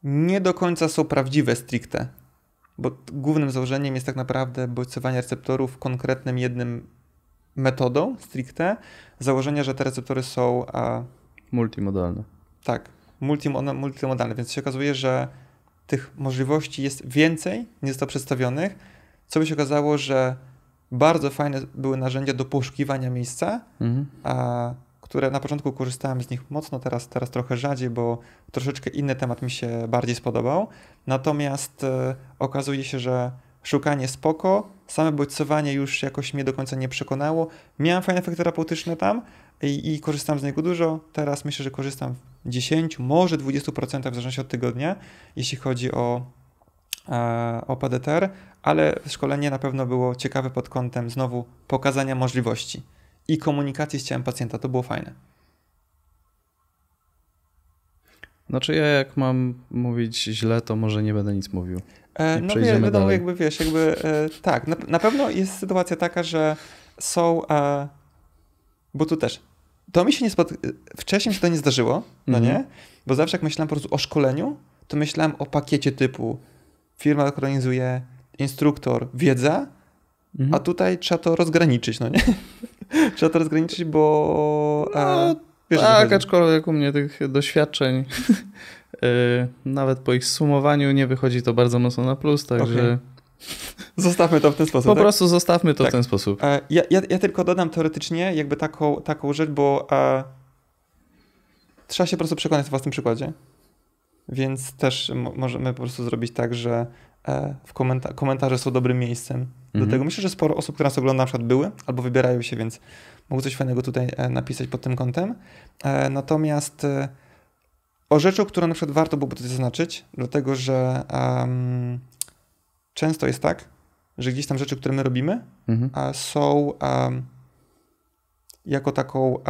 nie do końca są prawdziwe stricte. Bo głównym założeniem jest tak naprawdę bodźcowanie receptorów konkretnym jednym metodą stricte. Założenie, że te receptory są... E, multimodalne. Tak, multimodalne, więc się okazuje, że tych możliwości jest więcej, nie to przedstawionych, co by się okazało, że bardzo fajne były narzędzia do poszukiwania miejsca, mhm. a, które na początku korzystałem z nich mocno, teraz, teraz trochę rzadziej, bo troszeczkę inny temat mi się bardziej spodobał. Natomiast e, okazuje się, że szukanie spoko, same bodźcowanie już jakoś mnie do końca nie przekonało. Miałem fajne efekty terapeutyczne tam i, i korzystam z niego dużo. Teraz myślę, że korzystam w 10, może 20% w zależności od tygodnia, jeśli chodzi o E, o ale szkolenie na pewno było ciekawe pod kątem znowu pokazania możliwości i komunikacji z ciałem pacjenta. To było fajne. Znaczy ja jak mam mówić źle, to może nie będę nic mówił. E, no przejdziemy wiadomo, dalej. jakby wiesz, jakby e, tak, na, na, pewno jest sytuacja taka, że są, e, bo tu też, to mi się nie spod... wcześniej się to nie zdarzyło, no mm -hmm. nie? Bo zawsze jak myślałem po prostu o szkoleniu, to myślałem o pakiecie typu firma organizuje, instruktor, wiedza, mhm. a tutaj trzeba to rozgraniczyć, no nie? <laughs> trzeba to rozgraniczyć, bo... No, wiesz, tak, aczkolwiek u mnie tych doświadczeń, <laughs> y, nawet po ich sumowaniu nie wychodzi to bardzo mocno na plus, także... Okay. Zostawmy to w ten sposób. Po tak? prostu zostawmy to tak. w ten sposób. E, ja, ja, ja, tylko dodam teoretycznie jakby taką, taką rzecz, bo e, trzeba się po prostu przekonać w własnym przykładzie. Więc też możemy po prostu zrobić tak, że e, w komenta komentarze są dobrym miejscem mhm. do tego. Myślę, że sporo osób, które nas ogląda, na przykład były albo wybierają się, więc mogą coś fajnego tutaj e, napisać pod tym kątem. E, natomiast o rzeczy, które na przykład warto byłoby tutaj zaznaczyć, dlatego że um, często jest tak, że gdzieś tam rzeczy, które my robimy, mhm. są um, jako taką um,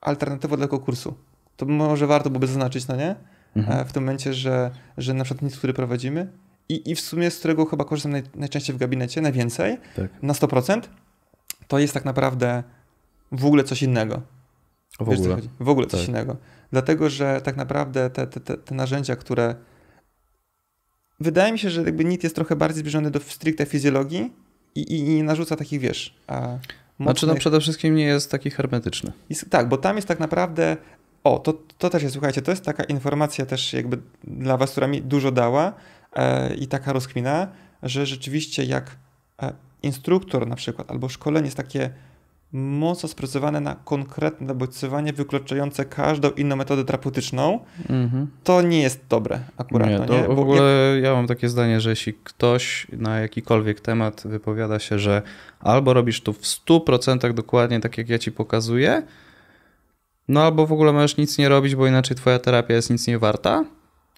alternatywą dla konkursu to może warto byłoby zaznaczyć, no nie? E, mhm. W tym momencie, że, że na przykład nic, który prowadzimy i, i w sumie z którego chyba korzystam naj, najczęściej w gabinecie, najwięcej, tak. na 100%, to jest tak naprawdę w ogóle coś innego. W Wiesz, ogóle. W ogóle coś tak. innego. Dlatego, że tak naprawdę te, te, te, te narzędzia, które wydaje mi się, że jakby NIT jest trochę bardziej zbliżony do stricte fizjologii i, i, i nie narzuca takich, wiesz... A mocnych... Znaczy, no przede wszystkim nie jest taki hermetyczny. Jest, tak, bo tam jest tak naprawdę o, to, to też jest, słuchajcie, to jest taka informacja też jakby dla was, która mi dużo dała e, i taka rozkmina, że rzeczywiście jak e, instruktor na przykład albo szkolenie jest takie mocno sprecyzowane na konkretne bodźcowanie wykluczające każdą inną metodę terapeutyczną, mm-hmm. to nie jest dobre akurat. Nie, no to nie? w ogóle ja mam takie zdanie, że jeśli ktoś na jakikolwiek temat wypowiada się, że albo robisz to w 100% dokładnie tak, jak ja ci pokazuję, no albo w ogóle możesz nic nie robić, bo inaczej twoja terapia jest nic nie warta.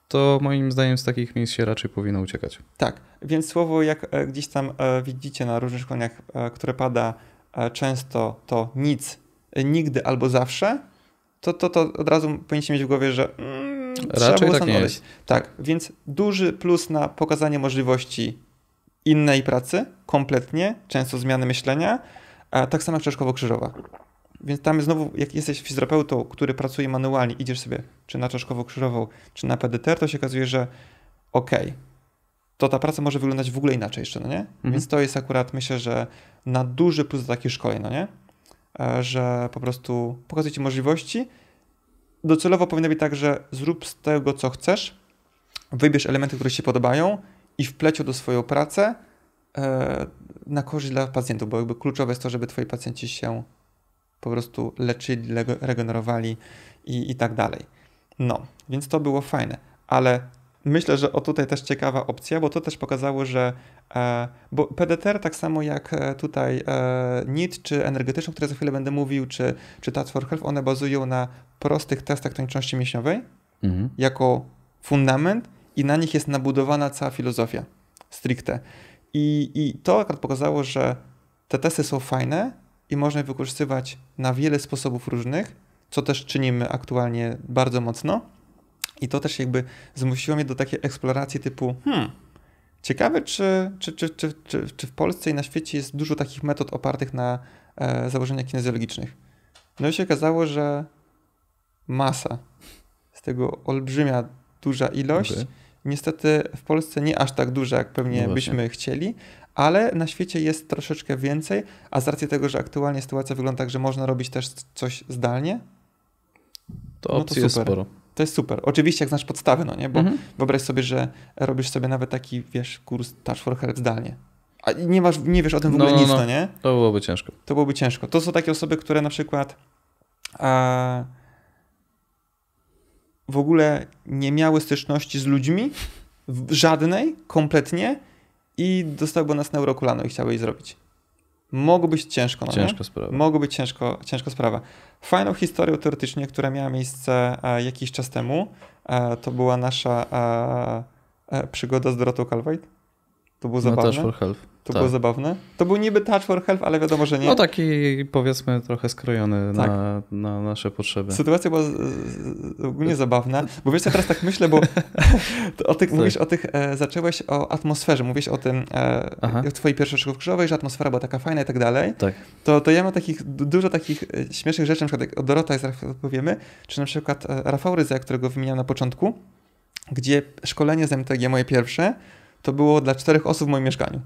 To moim zdaniem z takich miejsc się raczej powinno uciekać. Tak, więc słowo, jak e, gdzieś tam e, widzicie na różnych szkoleniach, e, które pada często, to nic, nigdy albo zawsze, to, to, to od razu powinniście mieć w głowie, że mm, trzeba raczej było tak nie jest. Tak, więc duży plus na pokazanie możliwości innej pracy, kompletnie, często zmiany myślenia, tak samo jak krzyżowa więc tam znowu, jak jesteś fizjoterapeutą, który pracuje manualnie, idziesz sobie czy na czaszkowo-krzyżową, czy na PDTR, to się okazuje, że okej, okay, to ta praca może wyglądać w ogóle inaczej jeszcze, no nie? Mhm. Więc to jest akurat, myślę, że na duży plus do takiej szkoły, no nie? E, że po prostu pokazuje ci możliwości. Docelowo powinno być tak, że zrób z tego, co chcesz, wybierz elementy, które ci się podobają i wplecie do swoją pracę e, na korzyść dla pacjentów, bo jakby kluczowe jest to, żeby twoi pacjenci się po prostu leczyli, regenerowali i, i tak dalej. No, więc to było fajne, ale myślę, że o tutaj też ciekawa opcja, bo to też pokazało, że e, bo PDTR tak samo jak e, tutaj e, NIT czy energetyczną, które za chwilę będę mówił, czy, czy Task for Health, one bazują na prostych testach tętności mięśniowej mhm. jako fundament i na nich jest nabudowana cała filozofia stricte. I, I to akurat pokazało, że te testy są fajne, i można je wykorzystywać na wiele sposobów różnych, co też czynimy aktualnie bardzo mocno. I to też jakby zmusiło mnie do takiej eksploracji typu, hmm, ciekawe, czy, czy, czy, czy, czy, czy w Polsce i na świecie jest dużo takich metod opartych na e, założeniach kinezjologicznych. No i się okazało, że masa, z tego olbrzymia, duża ilość. Okay. Niestety w Polsce nie aż tak duża, jak pewnie no byśmy chcieli, ale na świecie jest troszeczkę więcej, a z racji tego, że aktualnie sytuacja wygląda tak, że można robić też coś zdalnie, to no to super. jest sporo. To jest super. Oczywiście jak znasz podstawy, no nie? Bo mhm. wyobraź sobie, że robisz sobie nawet taki, wiesz, kurs Touch for Help zdalnie. A nie, masz, nie wiesz o tym w no, ogóle no, nic, no, no. nie? To byłoby ciężko. To byłoby ciężko. To są takie osoby, które na przykład a, w ogóle nie miały styczności z ludźmi, żadnej, kompletnie i dostał nas neurokulano i chciałby jej zrobić. Mogło być ciężko. No ciężko nie? sprawa. Mogło być ciężko, ciężko sprawa. Fajną historią teoretycznie, która miała miejsce e, jakiś czas temu, e, to była nasza e, przygoda z Dorotą Calvite. To było zabawne. No, touch for Health. To tak. było zabawne. To był niby Touch for Health, ale wiadomo, że nie. No taki powiedzmy trochę skrojony tak. na, na, nasze potrzeby. Sytuacja była ogólnie zabawna, bo wiesz, ja teraz tak myślę, bo o tych, mówisz o tych, e, zacząłeś o atmosferze, mówisz o tym, e, twojej pierwszej szkole krzyżowej, że atmosfera była taka fajna i tak dalej. Tak. To, to ja mam takich, dużo takich e, śmiesznych rzeczy, na przykład jak o zaraz powiemy, czy na przykład e, Rafał Rydza, którego wymieniam na początku, gdzie szkolenie z MTG moje pierwsze, to było dla czterech osób w moim mieszkaniu.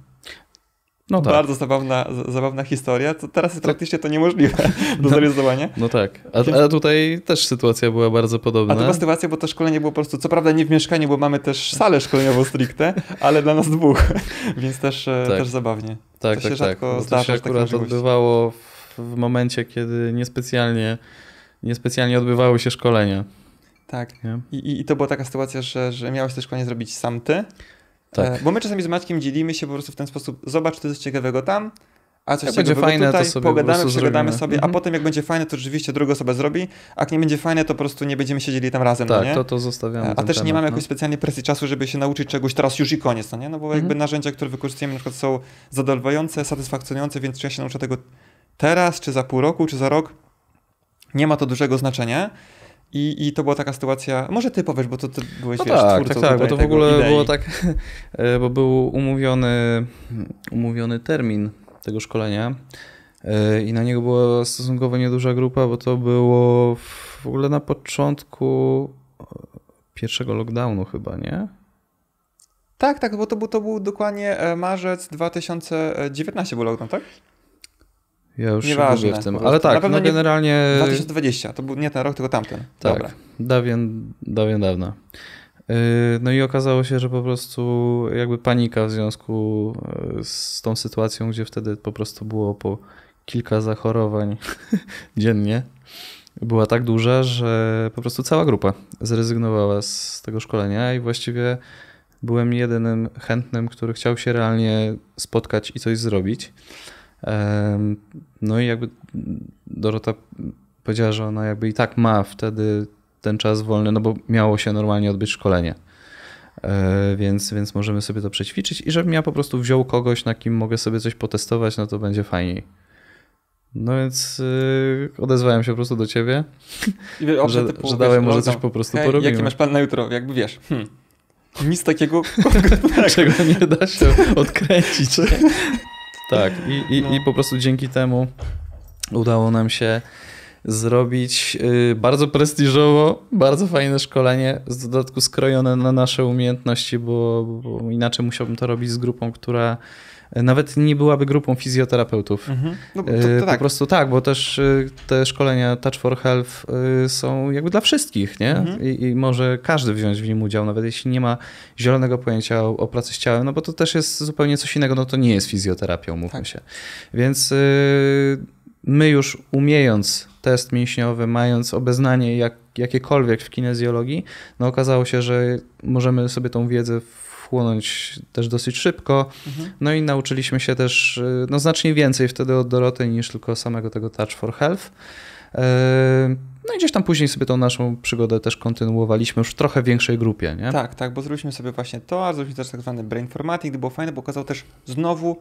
No tak. Bardzo zabawna, zabawna historia. To teraz jest tak. praktycznie to niemożliwe <laughs> do no. zrealizowania. No, tak, ale tutaj też sytuacja była bardzo podobna. A to była sytuacja, bo to szkolenie było po prostu, co prawda nie w mieszkaniu, bo mamy też salę szkoleniową stricte, <laughs> ale dla nas dwóch, <laughs> więc też, e, tak. też zabawnie. Tak, to tak, się tak. rzadko tak. zdarza. To się akurat odbywało w, momencie, kiedy niespecjalnie, niespecjalnie odbywały się szkolenia. Tak. I, I, to była taka sytuacja, że, że miałeś te szkolenie zrobić sam ty, tak. E, bo my czasami z Maćkiem dzielimy się po prostu w ten sposób, zobacz, to jest ciekawego tam, a coś jak będzie fajne, tutaj, to sobie pogadamy, przegadamy sobie, mhm. a potem jak będzie fajne, to rzeczywiście druga osoba zrobi, a jak nie będzie fajne, to po prostu nie będziemy siedzieli tam razem, no tak, no nie? to to zostawiamy. E, a też temat, nie mamy no. jakiejś specjalnej presji czasu, żeby się nauczyć czegoś teraz już i koniec, no nie? No bo mhm. jakby narzędzia, które wykorzystujemy na przykład są zadowalające, satysfakcjonujące, więc czy ja się nauczę tego teraz, czy za pół roku, czy za rok, nie ma to dużego znaczenia. I, I to była taka sytuacja, może ty powiesz, bo to ty byłeś no wiesz, tak, tak, tak, bo to w ogóle idei. było tak, <laughs> e, bo był umówiony, umówiony termin tego szkolenia e, i na niego była stosunkowo nieduża grupa, bo to było w ogóle na początku e, pierwszego lockdownu chyba, nie? Tak, tak, bo to był, to był dokładnie marzec 2019 był lockdown, tak? Ja już nie wiem w tym, ale tak, no generalnie... 2020, to był nie ten rok, tylko tamten. Tak, Dobra. dawien, dawien dawna. Y, no i okazało się, że po prostu jakby panika w związku y, z tą sytuacją, gdzie wtedy po prostu było po kilka zachorowań <laughs> dziennie, była tak duża, że po prostu cała grupa zrezygnowała z tego szkolenia i właściwie byłem jedynym chętnym, który chciał się realnie spotkać i coś zrobić. No i jakby Dorota powiedziała, że ona jakby i tak ma wtedy ten czas wolny, no bo miało się normalnie odbyć szkolenie. E, więc, więc możemy sobie to przećwiczyć i żebym ja po prostu wziął kogoś, na kim mogę sobie coś potestować, no to będzie fajniej. No więc y, odezwałem się po prostu do ciebie, I wie, że, typu, że może coś po prostu hej, porobimy. Jaki masz plan na jutro? Jakby wiesz. Hmm. Nic takiego, <laughs> <laughs> czego nie da się odkręcić. Tak, i, i, no. i po prostu dzięki temu udało nam się zrobić y, bardzo prestiżowo, bardzo fajne szkolenie, z dodatku skrojone na nasze umiejętności, bo, bo inaczej musiałbym to robić z grupą, która nawet nie byłaby grupą fizjoterapeutów. Mhm. No, to, to e, tak. Po prostu tak, bo też e, te szkolenia Touch for Health e, są jakby dla wszystkich, nie? Mhm. I, I, może każdy wziąć w nim udział, nawet jeśli nie ma zielonego pojęcia o, o, pracy z ciałem, no bo to też jest zupełnie coś innego, no to nie jest fizjoterapią, mówmy tak. się. Więc my już umiejąc test mięśniowy, mając obeznanie jak, jakiekolwiek w kinezjologii, no okazało się, że możemy sobie tą wiedzę w płonąć też dosyć szybko. Mhm. No i nauczyliśmy się też y, no, znacznie więcej wtedy od Doroty niż tylko samego tego Touch for Health. Y, no i gdzieś tam później sobie tą naszą przygodę też kontynuowaliśmy już w trochę większej grupie, nie? Tak, tak, bo zrobiliśmy sobie właśnie to, a zrobiliśmy też tak zwany brainformatic, było fajne, bo pokazał też znowu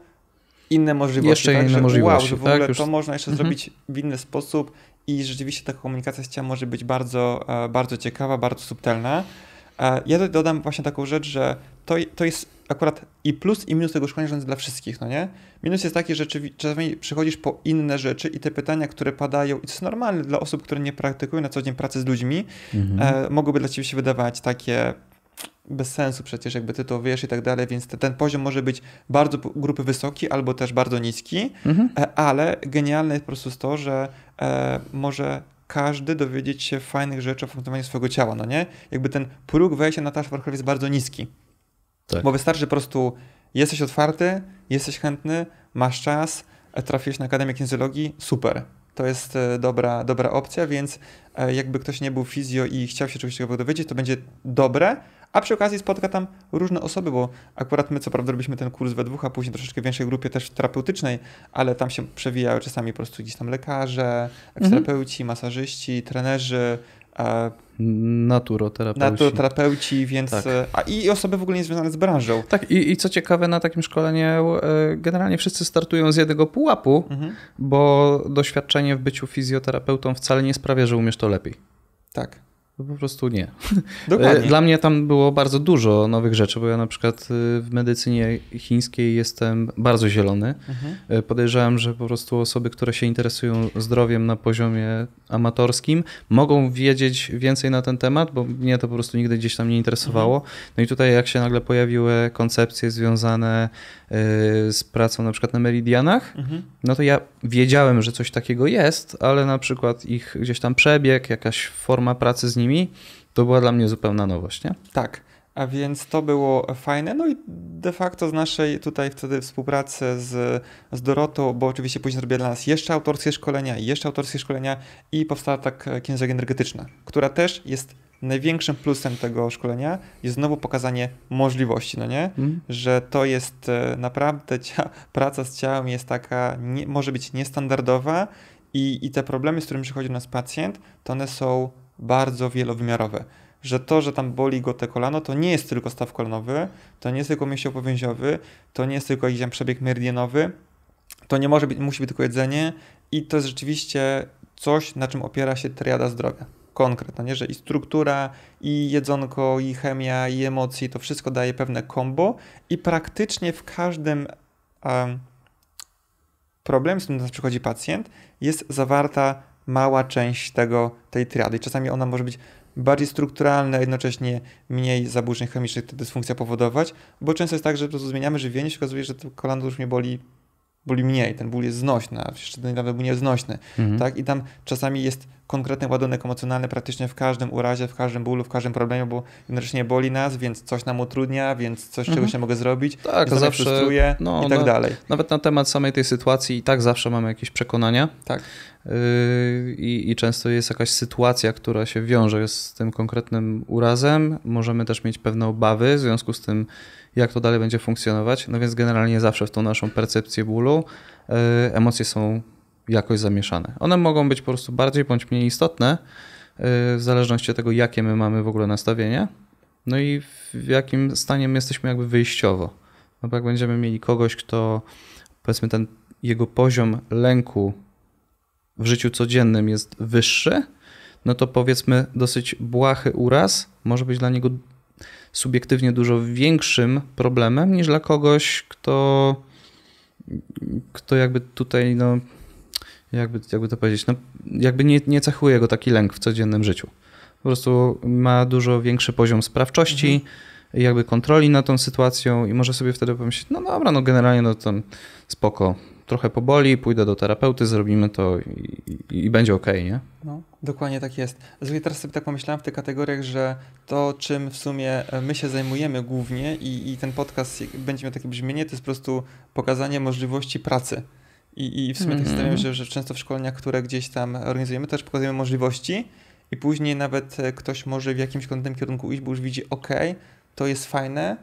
inne możliwości. Jeszcze tak, inne że, możliwości. Wow, że w tak, ogóle już... to można jeszcze mhm. zrobić w inny sposób i rzeczywiście ta komunikacja z ciebie może być bardzo, e, bardzo ciekawa, bardzo subtelna. E, ja dodam właśnie taką rzecz, że to, to jest akurat i plus i minus tego szkolenia rządzy dla wszystkich, no nie? Minus jest taki, że czasami przychodzisz po inne rzeczy i te pytania, które padają, i to jest normalne dla osób, które nie praktykują na co dzień pracy z ludźmi, mhm. e, mogłyby dla ciebie się wydawać takie bez sensu przecież, jakby ty to wiesz i tak dalej, więc te, ten poziom może być bardzo grupy wysoki albo też bardzo niski, mhm. e, ale genialne jest po prostu to, że e, może każdy dowiedzieć się fajnych rzeczy o funkcjonowaniu swojego ciała, no nie? Jakby ten próg wejścia na tarz warchowy jest bardzo niski. Tak. Bo wystarczy po prostu, jesteś otwarty, jesteś chętny, masz czas, trafiłeś na Akademię Kinezjologii, super. To jest e, dobra, dobra opcja, więc e, jakby ktoś nie był fizjo i chciał się czegoś ciekawego dowiedzieć, to będzie dobre, a przy okazji spotka tam różne osoby, bo akurat my co prawda robiliśmy ten kurs we dwóch, a później troszeczkę w większej grupie też terapeutycznej, ale tam się przewijały czasami po prostu gdzieś tam lekarze, mhm. terapeuci, masażyści, trenerzy, Naturoterapeuci. Naturoterapeuci, więc. Tak. E, a i osoby w ogóle niezwiązane z branżą. Tak, i, i co ciekawe, na takim szkoleniu e, generalnie wszyscy startują z jednego pułapu, mhm. bo doświadczenie w byciu fizjoterapeutą wcale nie sprawia, że umiesz to lepiej. Tak. No, po prostu nie. <laughs> Dokładnie. E, dla mnie tam było bardzo dużo nowych rzeczy, bo ja na przykład y, w medycynie chińskiej jestem bardzo zielony. Mhm. E, podejrzewam, że po prostu osoby, które się interesują zdrowiem na poziomie amatorskim, mogą wiedzieć więcej na ten temat, bo mnie to po prostu nigdy gdzieś tam nie interesowało. Mhm. No i tutaj jak się nagle pojawiły koncepcje związane y, z pracą na przykład na meridianach, mhm. no to ja wiedziałem, że coś takiego jest, ale na przykład ich gdzieś tam przebieg, jakaś forma pracy z nimi nimi, to była dla mnie zupełna nowość, nie? Tak. A więc to było fajne. No i de facto z naszej tutaj wtedy współpracy z, z Dorotą, bo oczywiście później zrobiła dla nas jeszcze autorskie szkolenia i jeszcze autorskie szkolenia i powstała tak księża energetyczna, która też jest największym plusem tego szkolenia jest znowu pokazanie możliwości, no nie? Mm. Że to jest e, naprawdę, <laughs> praca z ciałem jest taka, nie, może być niestandardowa i, i te problemy, z którymi przychodzi do nas pacjent, to one są bardzo wielowymiarowe. Że to, że tam boli go te kolano, to nie jest tylko staw kolanowy, to nie jest tylko mięsiopowięziowy, to nie jest tylko jakiś przebieg meridianowy, to nie może być, musi być tylko jedzenie i to jest rzeczywiście coś, na czym opiera się triada zdrowia. Konkretnie, nie? że i struktura, i jedzonko, i chemia, i emocje, to wszystko daje pewne kombo i praktycznie w każdym um, problemie, z którym przychodzi pacjent, jest zawarta mała część tego, tej triady. Czasami ona może być bardziej strukturalna, a jednocześnie mniej zaburzeń chemicznych ta dysfunkcja powodować, bo często jest tak, że po prostu zmieniamy żywienie i się okazuje, że to kolano już mnie boli, boli mniej, ten ból jest znośny, a jeszcze do był nieznośny. Mhm. Tak? I tam czasami jest konkretny ładunek emocjonalny praktycznie w każdym urazie, w każdym bólu, w każdym problemie, bo jednocześnie boli nas, więc coś nam utrudnia, więc coś mhm. czegoś nie mogę zrobić, tak, to zawsze frustruje no, i tak na, dalej. Nawet na temat samej tej sytuacji i tak zawsze mamy jakieś przekonania. Tak. Yy, I, i, często jest jakaś sytuacja, która się wiąże z tym konkretnym urazem. Możemy też mieć pewne obawy w związku z tym, jak to dalej będzie funkcjonować. No więc generalnie zawsze w tą naszą percepcję bólu yy, emocje są jakoś zamieszane. One mogą być po prostu bardziej bądź mniej istotne, yy, w zależności od tego, jakie my mamy w ogóle nastawienie, no i w jakim stanie my jesteśmy jakby wyjściowo. No bo jak będziemy mieli kogoś, kto powiedzmy ten jego poziom lęku w życiu codziennym jest wyższy, no to powiedzmy dosyć błahy uraz może być dla niego subiektywnie dużo większym problemem niż dla kogoś, kto, kto jakby tutaj, no, jakby, jakby to powiedzieć, no, jakby nie, nie cechuje go taki lęk w codziennym życiu. Po prostu ma dużo większy poziom sprawczości, mhm. jakby kontroli nad tą sytuacją i może sobie wtedy pomyśleć, no dobra, no generalnie no to spoko, trochę poboli, pójdę do terapeuty, zrobimy to i, i, będzie okej, okay, nie? No, dokładnie tak jest. Z teraz sobie tak pomyślałem w tych kategoriach, że to, czym w sumie e, my się zajmujemy głównie i, i ten podcast będzie miał takie brzmienie, to jest po prostu pokazanie możliwości pracy. I, i w sumie mm. tak mhm. stawiam, się, że często w szkoleniach, które gdzieś tam organizujemy, też pokazujemy możliwości i później nawet e, ktoś może w jakimś konkretnym kierunku iść, bo już widzi, ok, to jest fajne,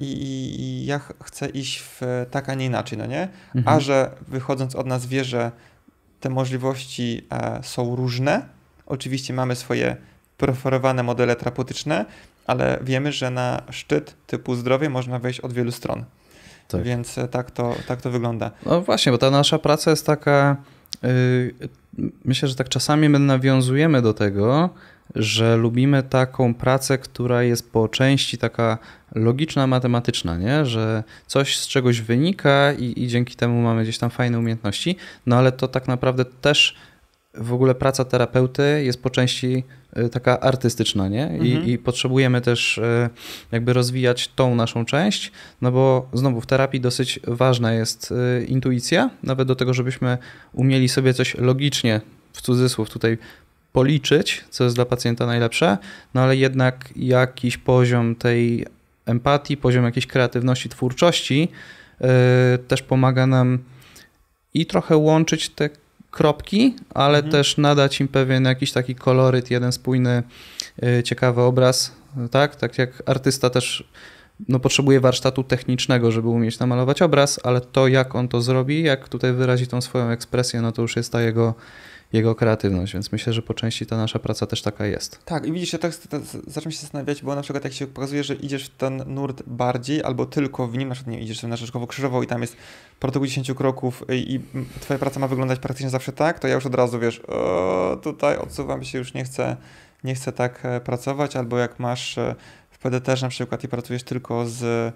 i, i, i, ja chcę iść w tak, a nie inaczej, no nie? Mhm. A że wychodząc od nas wie, że te możliwości e, są różne. Oczywiście mamy swoje preferowane modele terapeutyczne, ale wiemy, że na szczyt typu zdrowie można wejść od wielu stron. Tak. Więc e, tak to, tak to wygląda. No właśnie, bo ta nasza praca jest taka. Yy, myślę, że tak czasami my nawiązujemy do tego, że lubimy taką pracę, która jest po części taka logiczna, matematyczna, nie? że coś z czegoś wynika i, i dzięki temu mamy gdzieś tam fajne umiejętności, no ale to tak naprawdę też w ogóle praca terapeuty jest po części y, taka artystyczna, nie? I, mhm. I, potrzebujemy też y, jakby rozwijać tą naszą część, no bo znowu w terapii dosyć ważna jest y, intuicja, nawet do tego, żebyśmy umieli sobie coś logicznie w cudzysłów tutaj policzyć, co jest dla pacjenta najlepsze, no ale jednak jakiś poziom tej empatii, poziom jakiejś kreatywności, twórczości yy, też pomaga nam i trochę łączyć te kropki, ale mhm. też nadać im pewien jakiś taki koloryt, jeden spójny, yy, ciekawy obraz, tak? Tak jak artysta też no, potrzebuje warsztatu technicznego, żeby umieć namalować obraz, ale to jak on to zrobi, jak tutaj wyrazi tą swoją ekspresję, no to już jest ta jego jego kreatywność, więc myślę, że po części ta nasza praca też taka jest. Tak, i widzisz, ja tak zacząłem się zastanawiać, bo na przykład jak się pokazuje, że idziesz w ten nurt bardziej, albo tylko w nim, na przykład nie, idziesz na Rzeszkowo-Krzyżową i tam jest protokół 10 kroków i, twoja praca ma wyglądać praktycznie zawsze tak, to ja już od razu, wiesz, o, tutaj odsuwam się, już nie chcę, nie chcę tak e, pracować, albo jak masz e, też na przykład i pracujesz tylko z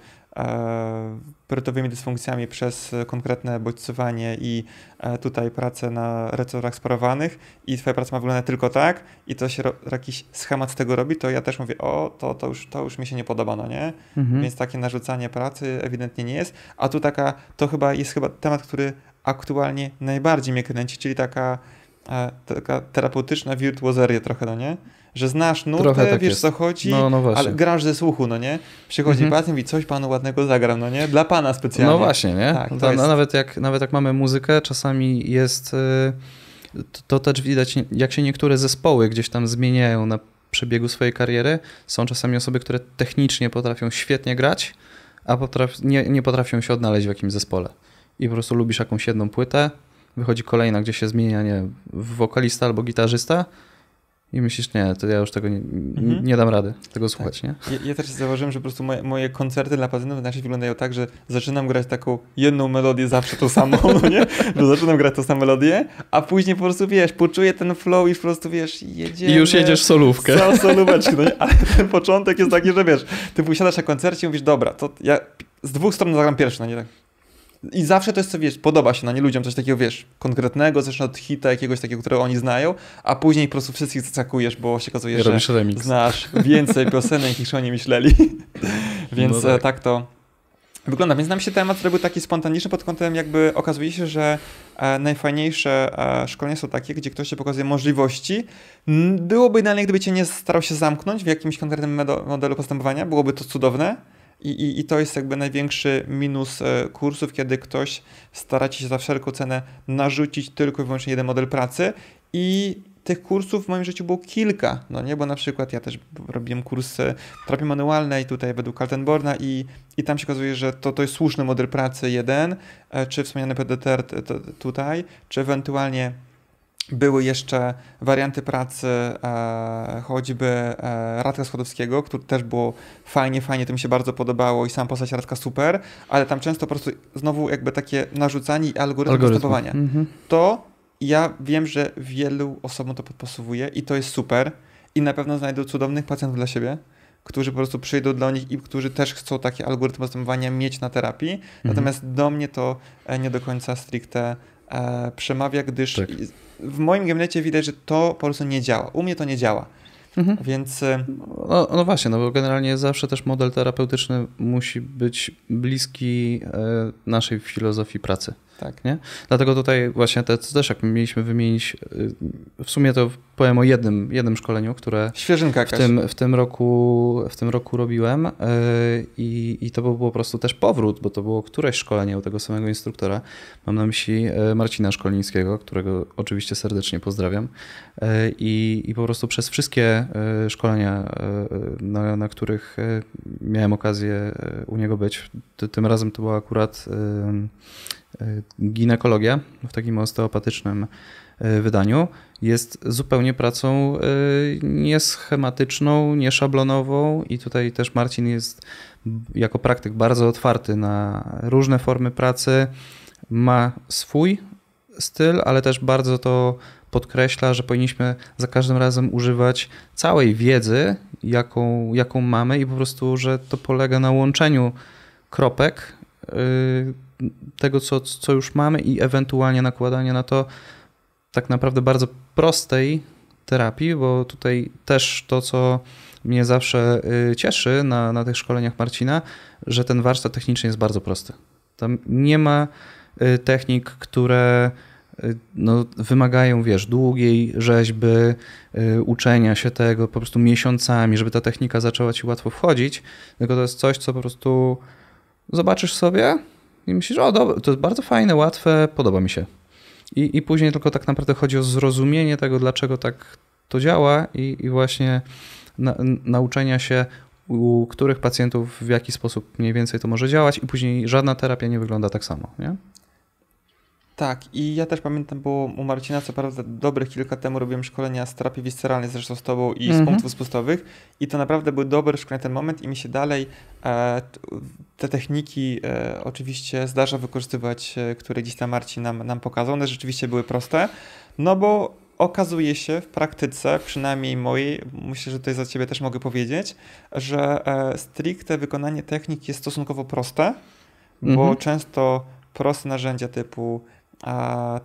e, dysfunkcjami przez konkretne bodźcowanie i e, tutaj pracę na receptorach sparowanych i twoja praca ma wyglądać tylko tak i to się ro, jakiś schemat z tego robi, to ja też mówię, o, to, to, już, to już mi się nie podoba, no nie? Mhm. Więc takie narzucanie pracy ewidentnie nie jest, a tu taka, to chyba jest chyba temat, który aktualnie najbardziej mnie kręci, czyli taka, e, taka terapeutyczna wirtuozeria trochę, no nie? że znasz nutę, tak wiesz jest. co chodzi, no, no ale grasz ze słuchu, no nie? Przychodzi mhm. pacjent i mówi, coś panu ładnego zagram, no nie? Dla pana specjalnie. No właśnie, nie? Tak, Ta, jest... nawet, jak, nawet jak mamy muzykę, czasami jest... Y, to też widać, jak się niektóre zespoły gdzieś tam zmieniają na przebiegu swojej kariery. Są czasami osoby, które technicznie potrafią świetnie grać, a potraf nie, nie potrafią się odnaleźć w jakimś zespole. I po prostu lubisz jakąś jedną płytę, wychodzi kolejna, gdzie się zmienia nie, wokalista albo gitarzysta, i myślisz, nie, to ja już tego nie, mhm. nie dam rady, tego tak. słuchać, tak. nie? Ja, ja, też zauważyłem, że po prostu moje, moje koncerty dla patentów znaczy wyglądają tak, że zaczynam grać taką jedną melodię zawsze tą samą, <laughs> no nie? Że zaczynam grać tą samą melodię, a później po prostu, wiesz, poczuję ten flow i po prostu, wiesz, jedziesz. I już jedziesz solówkę. Całą solóweczkę, no nie? Ale ten początek jest taki, że wiesz, ty posiadasz na koncercie i mówisz, dobra, to ja z dwóch stron zagram pierwszy, no nie? Tak i zawsze to jest, co wiesz, podoba się na no nie ludziom coś takiego, wiesz, konkretnego, zresztą od hita jakiegoś takiego, którego oni znają, a później po prostu wszystkich zacakujesz, bo się okazuje, że remix. znasz więcej piosenek niż oni myśleli. <laughs> Więc no e, tak. tak to wygląda. Więc nam się temat zrobił taki spontaniczny pod kątem jakby okazuje się, że e, najfajniejsze e, szkolenia są takie, gdzie ktoś się pokazuje możliwości. Byłoby idealnie, gdyby cię nie starał się zamknąć w jakimś konkretnym modelu postępowania, byłoby to cudowne i, i, I to jest jakby największy minus e, kursów, kiedy ktoś stara się za wszelką cenę narzucić tylko i wyłącznie jeden model pracy i tych kursów w moim życiu było kilka, no nie, bo na przykład ja też robiłem kurs terapii manualnej tutaj według Kaltenborna i, i tam się okazuje, że to, to jest słuszny model pracy jeden, e, czy wspomniany PDTR tutaj, czy ewentualnie były jeszcze warianty pracy e, choćby e, Radka Schodowskiego, który też było fajnie, fajnie, to mi się bardzo podobało i sam postać Radka super, ale tam często po prostu znowu jakby takie narzucanie i algorytm, postępowania. Mhm. To ja wiem, że wielu osobom to podpasowuje i to jest super i na pewno znajdą cudownych pacjentów dla siebie, którzy po prostu przyjdą dla nich i którzy też chcą takie algorytm postępowania mieć na terapii, mhm. natomiast do mnie to e, nie do końca stricte E, przemawia, gdyż tak. w moim gabinecie widać, że to po prostu nie działa. U mnie to nie działa. Mhm. Więc. Y, no, no, właśnie, no bo generalnie zawsze też model terapeutyczny musi być bliski e, naszej filozofii pracy tak, nie? Dlatego tutaj właśnie te, też jak mieliśmy wymienić, y, w sumie to powiem o jednym, jednym szkoleniu, które Świeżynka w tym, w, tym roku, w tym roku robiłem y, i, i to był po prostu też powrót, bo to było któreś szkolenie u tego samego instruktora. Mam na myśli y, Marcina Szkolińskiego, którego oczywiście serdecznie pozdrawiam i, i po prostu przez wszystkie szkolenia, na, na których miałem okazję u niego być, tym razem to była akurat E, ginekologia w takim osteopatycznym e, wydaniu jest zupełnie pracą e, nieschematyczną, nieszablonową i tutaj też Marcin jest jako praktyk bardzo otwarty na różne formy pracy, ma swój styl, ale też bardzo to podkreśla, że powinniśmy za każdym razem używać całej wiedzy, jaką, jaką mamy i po prostu, że to polega na łączeniu kropek, y, tego, co, co już mamy i ewentualnie nakładanie na to tak naprawdę bardzo prostej terapii, bo tutaj też to, co mnie zawsze y, cieszy na, na tych szkoleniach Marcina, że ten warsztat techniczny jest bardzo prosty. Tam nie ma y, technik, które y, no, wymagają, wiesz, długiej rzeźby, uczenia się tego po prostu miesiącami, żeby ta technika zaczęła ci łatwo wchodzić, tylko to jest coś, co po prostu zobaczysz sobie, i myślisz, o dobra, to jest bardzo fajne, łatwe, podoba mi się. I, I później tylko tak naprawdę chodzi o zrozumienie tego, dlaczego tak to działa i, i właśnie na, nauczenia się, u których pacjentów w jaki sposób mniej więcej to może działać, i później żadna terapia nie wygląda tak samo. Nie? Tak, i ja też pamiętam, bo u Marcina co prawda dobrych kilka temu robiłem szkolenia z terapii wisceralnej zresztą z tobą i mm -hmm. z mhm. punktów spustowych i to naprawdę były dobre szkolenia ten moment i mi się dalej e, te techniki e, oczywiście zdarza wykorzystywać, e, które dziś tam Marcin nam, nam pokazał. One rzeczywiście były proste, no bo okazuje się w praktyce, przynajmniej mojej, myślę, że tutaj za ciebie też mogę powiedzieć, że e, stricte wykonanie technik jest stosunkowo proste, bo mm -hmm. często proste narzędzia typu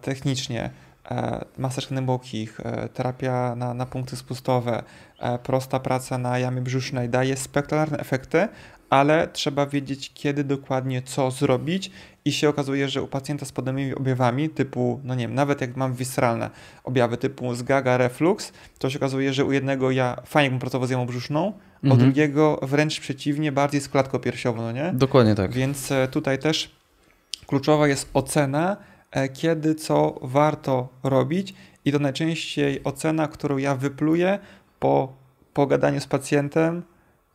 technicznie e, masaż głębokich, e, terapia na, na punkty spustowe, e, prosta praca na jamie brzusznej daje spektakularne efekty, ale trzeba wiedzieć, kiedy dokładnie co zrobić i się okazuje, że u pacjenta z podobnymi objawami typu, no nie wiem, nawet jak mam wisceralne objawy typu zgaga, reflux, to się okazuje, że u jednego ja fajnie bym pracował z jamą brzuszną, mhm. u drugiego wręcz przeciwnie, bardziej z klatką piersiową, no nie? Dokładnie tak. Więc tutaj też kluczowa jest ocena, E, kiedy co warto robić i to najczęściej ocena, którą ja wypluję po pogadaniu z pacjentem,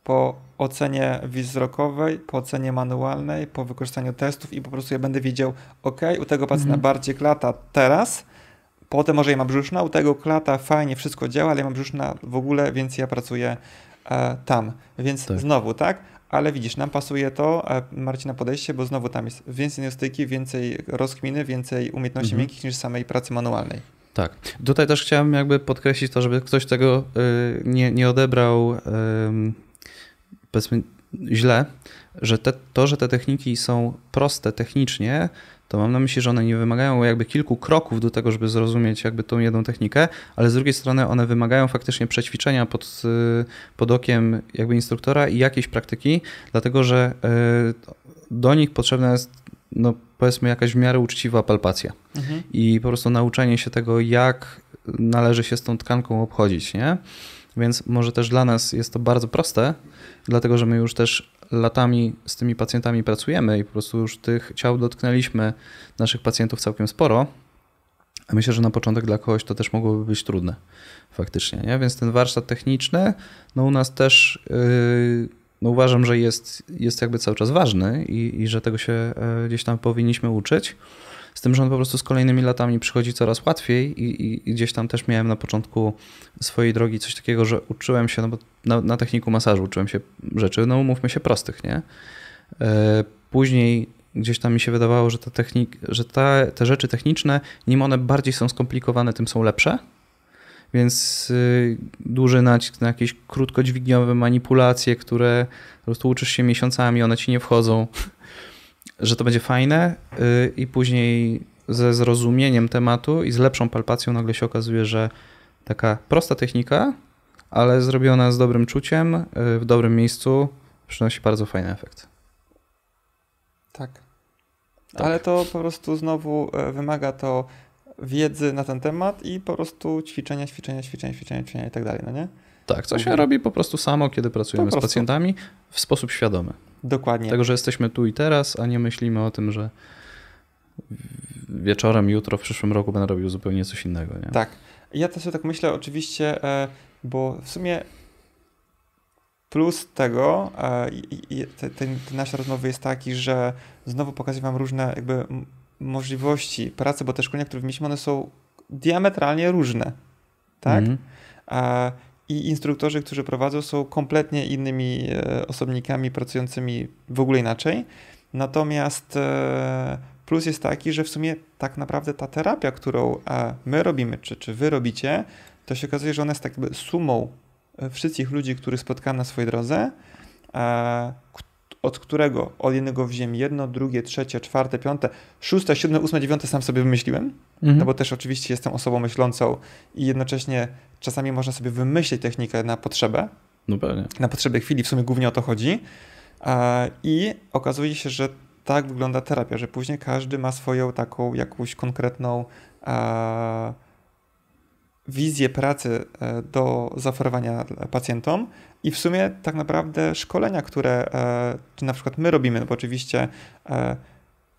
po ocenie wzrokowej, po ocenie manualnej, po wykorzystaniu testów i po prostu ja będę wiedział, ok, u tego pacjenta mhm. bardziej klata teraz, potem może ja mam brzuszna, u tego klata fajnie, wszystko działa, ale ja mam brzuszna w ogóle, więc ja pracuję e, tam. Więc tak. znowu, tak? ale widzisz, nam pasuje to, e, Marcina podejście, bo znowu tam jest więcej diagnostyki, więcej rozkminy, więcej umiejętności mhm. miękkich niż samej pracy manualnej. Tak. Tutaj też chciałem jakby podkreślić to, żeby ktoś tego e, nie, nie odebrał powiedzmy źle, że te, to, że te techniki są proste technicznie, to mam na myśli, że one nie wymagają jakby kilku kroków do tego, żeby zrozumieć jakby tą jedną technikę, ale z drugiej strony one wymagają faktycznie przećwiczenia pod, y, pod okiem jakby instruktora i jakiejś praktyki, dlatego że y, do nich potrzebna jest no powiedzmy jakaś w miarę uczciwa palpacja mhm. i po prostu nauczenie się tego, jak należy się z tą tkanką obchodzić, nie? Więc może też dla nas jest to bardzo proste, dlatego że my już też latami z tymi pacjentami pracujemy i po prostu już tych ciał dotknęliśmy naszych pacjentów całkiem sporo. A myślę, że na początek dla kogoś to też mogłoby być trudne faktycznie. Nie? Więc ten warsztat techniczny, no u nas też yy, no uważam, że jest, jest jakby cały czas ważny i, i że tego się e, gdzieś tam powinniśmy uczyć. Z tym, że on po prostu z kolejnymi latami przychodzi coraz łatwiej i, i, gdzieś tam też miałem na początku swojej drogi coś takiego, że uczyłem się, no bo na, na techniku masażu uczyłem się rzeczy, no umówmy się, prostych, nie? E, później gdzieś tam mi się wydawało, że, ta technik, że ta, te rzeczy techniczne, nim one bardziej są skomplikowane, tym są lepsze. Więc y, duży nacisk na jakieś krótkodźwigniowe manipulacje, które po prostu uczysz się miesiącami, one ci nie wchodzą że to będzie fajne y, i później ze zrozumieniem tematu i z lepszą palpacją nagle się okazuje, że taka prosta technika, ale zrobiona z dobrym czuciem, y, w dobrym miejscu, przynosi bardzo fajny efekt. Tak. tak. Ale to po prostu znowu e, wymaga to wiedzy na ten temat i po prostu ćwiczenia, ćwiczenia, ćwiczenia, ćwiczenia, ćwiczenia i tak dalej, no nie? Tak, co się mhm. robi po prostu samo, kiedy pracujemy z pacjentami w sposób świadomy. Dokładnie. Tego, że jesteśmy tu i teraz, a nie myślimy o tym, że wieczorem, jutro, w przyszłym roku będę robił zupełnie coś innego. Nie? Tak. Ja też tak myślę oczywiście, e, bo w sumie plus tego, e, ten, ten nasz rozmowy jest taki, że znowu pokazuję wam różne jakby możliwości pracy, bo te szkolenia, które mieliśmy, one są diametralnie różne. Tak? Mm -hmm i instruktorzy, którzy prowadzą, są kompletnie innymi e, osobnikami pracującymi w ogóle inaczej. Natomiast e, plus jest taki, że w sumie tak naprawdę ta terapia, którą e, my robimy, czy, czy wy robicie, to się okazuje, że ona jest tak jakby sumą wszystkich ludzi, których spotkałem na swojej drodze, od którego od jednego wziąłem jedno, drugie, trzecie, czwarte, piąte, szóste, siódme, ósme, dziewiąte sam sobie wymyśliłem, mhm. no bo też oczywiście jestem osobą myślącą i jednocześnie czasami można sobie wymyślić technikę na potrzebę. No pewnie. Na potrzeby chwili, w sumie głównie o to chodzi. I okazuje się, że tak wygląda terapia, że później każdy ma swoją taką jakąś konkretną wizję pracy e, do zaoferowania pacjentom, i w sumie tak naprawdę szkolenia, które e, na przykład my robimy, no bo oczywiście e,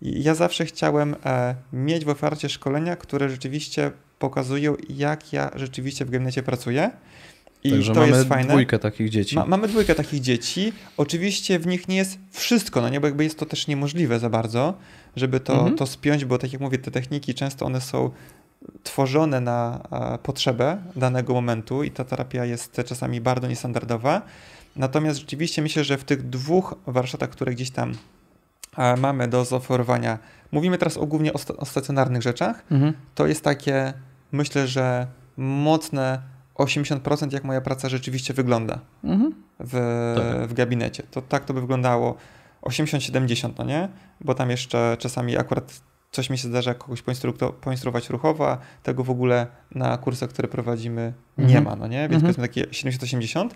ja zawsze chciałem e, mieć w ofercie szkolenia, które rzeczywiście pokazują, jak ja rzeczywiście w gabinecie pracuję. I Także to mamy jest fajne. dwójkę takich dzieci. Ma, mamy dwójkę takich dzieci. Oczywiście w nich nie jest wszystko, no nie, bo jakby jest to też niemożliwe za bardzo, żeby to, mhm. to spiąć, bo tak jak mówię, te techniki często one są tworzone na potrzebę danego momentu i ta terapia jest czasami bardzo niestandardowa. Natomiast rzeczywiście myślę, że w tych dwóch warsztatach, które gdzieś tam mamy do zaoferowania, mówimy teraz o głównie o, stacjonarnych rzeczach, mhm. to jest takie, myślę, że mocne 80% jak moja praca rzeczywiście wygląda mhm. w, w gabinecie. To tak to by wyglądało 80-70, no nie? Bo tam jeszcze czasami akurat coś mi się zdarza kogoś poinstruować ruchowo, a tego w ogóle na kursach, które prowadzimy nie mhm. ma, no nie? Więc mhm. powiedzmy takie 70-80,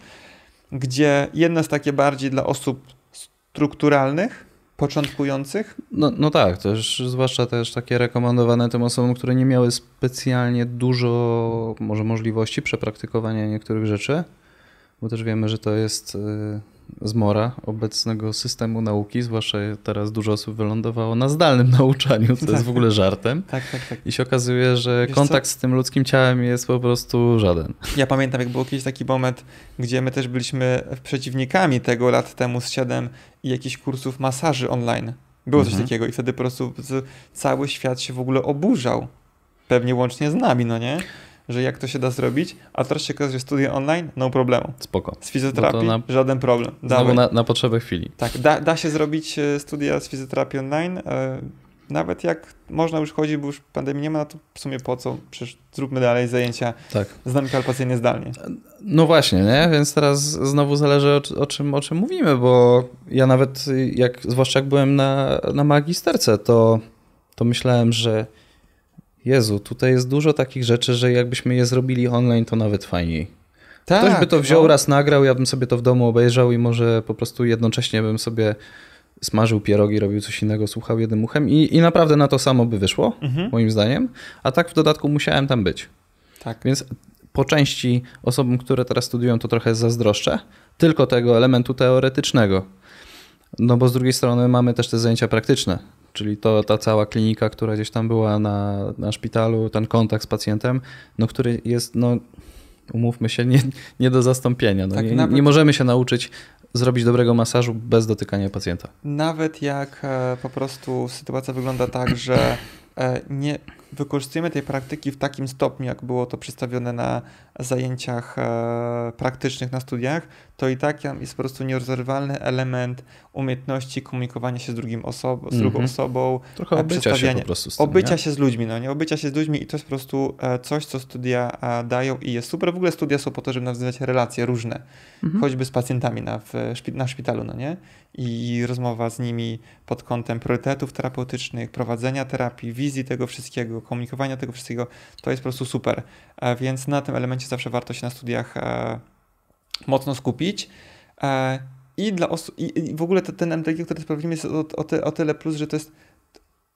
gdzie jedno jest takie bardziej dla osób strukturalnych, początkujących? No, no tak, też zwłaszcza też takie rekomendowane tym osobom, które nie miały specjalnie dużo może możliwości przepraktykowania niektórych rzeczy, bo też wiemy, że to jest y, zmora obecnego systemu nauki, zwłaszcza teraz dużo osób wylądowało na zdalnym <laughs> nauczaniu, co jest w ogóle żartem. <laughs> tak, tak, tak. I się okazuje, że Wiesz kontakt co? z tym ludzkim ciałem jest po prostu żaden. Ja pamiętam, jak był kiedyś taki moment, gdzie my też byliśmy przeciwnikami tego lat temu z siedem i jakichś kursów masaży online. Było coś mhm. takiego i wtedy po prostu cały świat się w ogóle oburzał. Pewnie łącznie z nami, no nie? że jak to się da zrobić, a teraz się okazuje, że studia online, no problemu. Spoko. Z fizjoterapii na... żaden problem. Znowu na, na potrzebę chwili. Tak, da, da się zrobić e, studia z fizjoterapii online, e, nawet jak można już chodzić, bo już pandemii nie ma, no to w sumie po co? Przecież zróbmy dalej zajęcia tak. znamie kalpacyjnie zdalnie. No właśnie, nie? Więc teraz znowu zależy o, o, czym, o czym mówimy, bo ja nawet, jak, zwłaszcza jak byłem na, na magisterce, to, to myślałem, że Jezu, tutaj jest dużo takich rzeczy, że jakbyśmy je zrobili online, to nawet fajniej. Tak, Ktoś by to wziął, no. raz nagrał, ja bym sobie to w domu obejrzał i może po prostu jednocześnie bym sobie smażył pierogi, robił coś innego, słuchał jednym uchem i, i naprawdę na to samo by wyszło, mhm. moim zdaniem. A tak w dodatku musiałem tam być. Tak. Więc po części osobom, które teraz studiują, to trochę zazdroszczę, tylko tego elementu teoretycznego. No bo z drugiej strony mamy też te zajęcia praktyczne Czyli to, ta cała klinika, która gdzieś tam była na, na szpitalu, ten kontakt z pacjentem, no, który jest, no, umówmy się, nie, nie do zastąpienia. No, tak, nie, nawet... nie możemy się nauczyć zrobić dobrego masażu bez dotykania pacjenta. Nawet jak e, po prostu sytuacja wygląda tak, że e, nie, wykorzystujemy tej praktyki w takim stopniu, jak było to przedstawione na zajęciach e, praktycznych na studiach, to i tak jest po prostu nierozerwalny element umiejętności komunikowania się z, drugim osob z drugą mm -hmm. osobą, Trochę e, obycia się po prostu z tym, Obycia nie? się z ludźmi, no nie? Obycia się z ludźmi i to jest po prostu e, coś, co studia dają i jest super. W ogóle studia są po to, żeby nawiązywać relacje różne, mm -hmm. choćby z pacjentami na, w, na szpitalu, no nie? I rozmowa z nimi pod kątem priorytetów terapeutycznych, prowadzenia terapii, wizji tego wszystkiego, tego komunikowania, tego wszystkiego, to jest po prostu super. E, więc na tym elemencie zawsze warto się na studiach e, mocno skupić. E, I dla osób, i w ogóle ten MTG, który sprawdzimy, jest o, o, o tyle plus, że to jest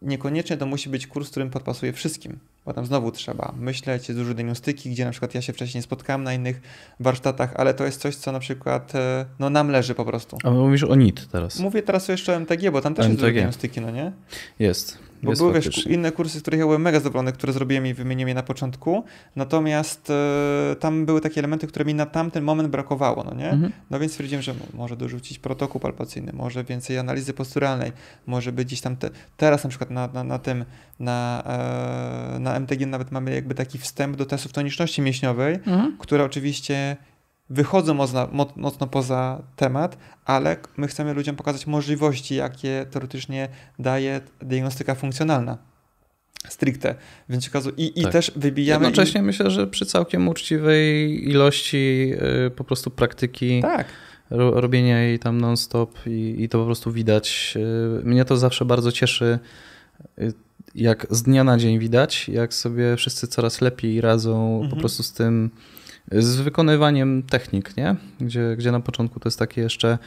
niekoniecznie to musi być kurs, którym podpasuje wszystkim, bo tam znowu trzeba myśleć, jest dużo diagnostyki, gdzie na przykład ja się wcześniej spotkałem na innych warsztatach, ale to jest coś, co na przykład no, nam leży po prostu. A mówisz o NIT teraz. Mówię teraz jeszcze o MTG, bo tam też MTG. jest dużo diagnostyki, no nie? Jest. Bo jest były wiesz, inne kursy, z których ja byłem mega zadowolony, które zrobiłem i wymieniłem je na początku, natomiast y, tam były takie elementy, które mi na tamten moment brakowało, no nie? Mhm. No więc stwierdziłem, że może dorzucić protokół palpacyjny, może więcej analizy posturalnej, może być gdzieś tam, te, teraz na przykład na, na, na tym, na, e, na MTG nawet mamy jakby taki wstęp do testów toniczności mięśniowej, mhm. która oczywiście wychodzą mocno, mocno poza temat, ale my chcemy ludziom pokazać możliwości, jakie teoretycznie daje diagnostyka funkcjonalna stricte, więc okazu i, i tak. też wybijamy... Jednocześnie i... myślę, że przy całkiem uczciwej ilości yy, po prostu praktyki tak. robienia jej tam non-stop i, i, to po prostu widać. Y, mnie to zawsze bardzo cieszy, y, jak z dnia na dzień widać, jak sobie wszyscy coraz lepiej radzą mhm. po prostu z tym z wykonywaniem technik, nie? Gdzie, gdzie na początku to jest takie jeszcze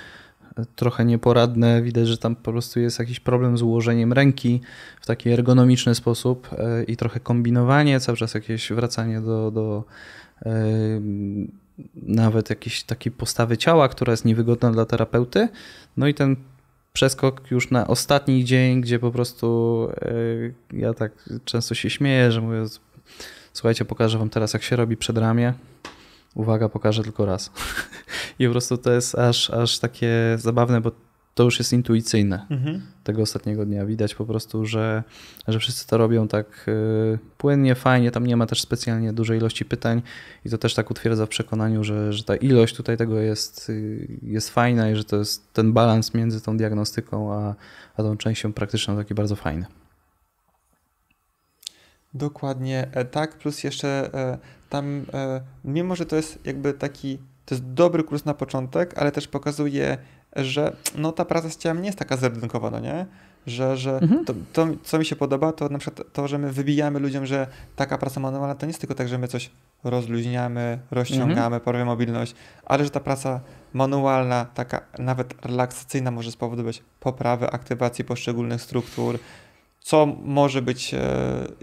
e, trochę nieporadne. Widać, że tam po prostu jest jakiś problem z ułożeniem ręki w taki ergonomiczny sposób e, i trochę kombinowanie, cały czas jakieś wracanie do, do yy, nawet jakiejś takiej postawy ciała, która jest niewygodna dla terapeuty. No i ten przeskok już na ostatni dzień, gdzie po prostu yy, ja tak często się śmieję, że mówię Słuchajcie, pokażę wam teraz, jak się robi przedramię. Uwaga, pokażę tylko raz. <laughs> I po prostu to jest aż, aż takie zabawne, bo to już jest intuicyjne mhm. tego ostatniego dnia. Widać po prostu, że, że wszyscy to robią tak y, płynnie, fajnie, tam nie ma też specjalnie dużej ilości pytań i to też tak utwierdza w przekonaniu, że, że ta ilość tutaj tego jest, y, jest fajna i że to jest ten balans między tą diagnostyką a, a tą częścią praktyczną taki bardzo fajny. Dokładnie e, tak, plus jeszcze e, tam, e, mimo że to jest jakby taki, to jest dobry kurs na początek, ale też pokazuje, że no ta praca z ciałem nie jest taka zerdynkowana, no nie? Że, że mhm. to, to, co mi się podoba, to na przykład to, że my wybijamy ludziom, że taka praca manualna to nie jest tylko tak, że my coś rozluźniamy, rozciągamy, mhm. mobilność, ale że ta praca manualna, taka nawet relaksacyjna może spowodować poprawę aktywacji poszczególnych struktur, co może być e,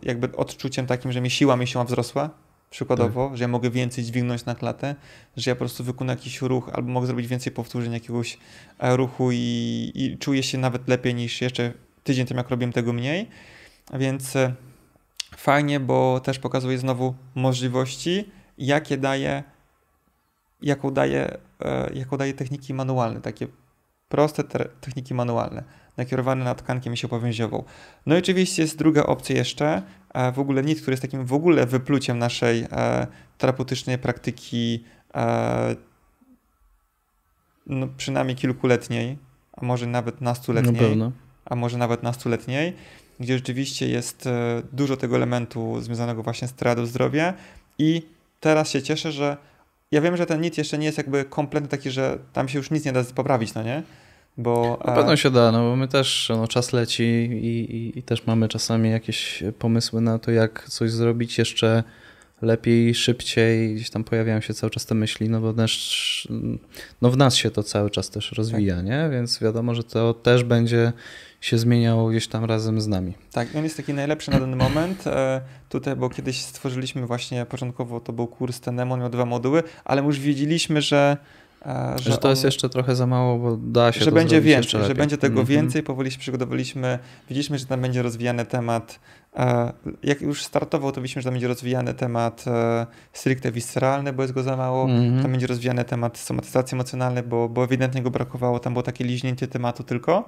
jakby odczuciem takim, że mi siła mięśniowa wzrosła, przykładowo, tak. że ja mogę więcej dźwignąć na klatę, że ja po prostu wykonam jakiś ruch albo mogę zrobić więcej powtórzeń jakiegoś e, ruchu i, i czuję się nawet lepiej niż jeszcze tydzień temu, jak robiłem tego mniej. więc e, fajnie, bo też pokazuje znowu możliwości, jakie daje, jaką daje, jaką daje techniki manualne, takie proste techniki manualne, nakierowane na tkankę mięsiopowięziową. No i oczywiście jest druga opcja jeszcze, e, w ogóle NIT, który jest takim w ogóle wypluciem naszej e, terapeutycznej praktyki e, no, przynajmniej kilkuletniej, a może nawet nastoletniej, no a może nawet nastoletniej, gdzie rzeczywiście jest dużo tego elementu związanego właśnie z teradą zdrowia i teraz się cieszę, że ja wiem, że ten NIT jeszcze nie jest jakby kompletny taki, że tam się już nic nie da poprawić, no nie? Bo, Na e, pewno się da, no bo my też, no, czas leci i, i, i też mamy czasami jakieś pomysły na to, jak coś zrobić jeszcze lepiej, szybciej, gdzieś tam pojawiają się cały czas te myśli, no bo też no w nas się to cały czas też rozwija, tak. nie? Więc wiadomo, że to też będzie się zmieniało gdzieś tam razem z nami. Tak, on jest taki najlepszy na ten moment. E, tutaj, bo kiedyś stworzyliśmy właśnie, początkowo to był kurs, ten Nemon miał dwa moduły, ale już wiedzieliśmy, że że, że to on, jest jeszcze trochę za mało, bo da się. Że będzie więcej, że będzie tego mm -hmm. więcej. Powoli się przygotowaliśmy. Widzieliśmy, że tam będzie rozwijany temat. E, jak już startował, to widzieliśmy, że tam będzie rozwijany temat e, stricte visceralny, bo jest go za mało. Mm -hmm. Tam będzie rozwijany temat somatyzacji emocjonalnej, bo, bo ewidentnie go brakowało. Tam było takie liźnięcie tematu tylko.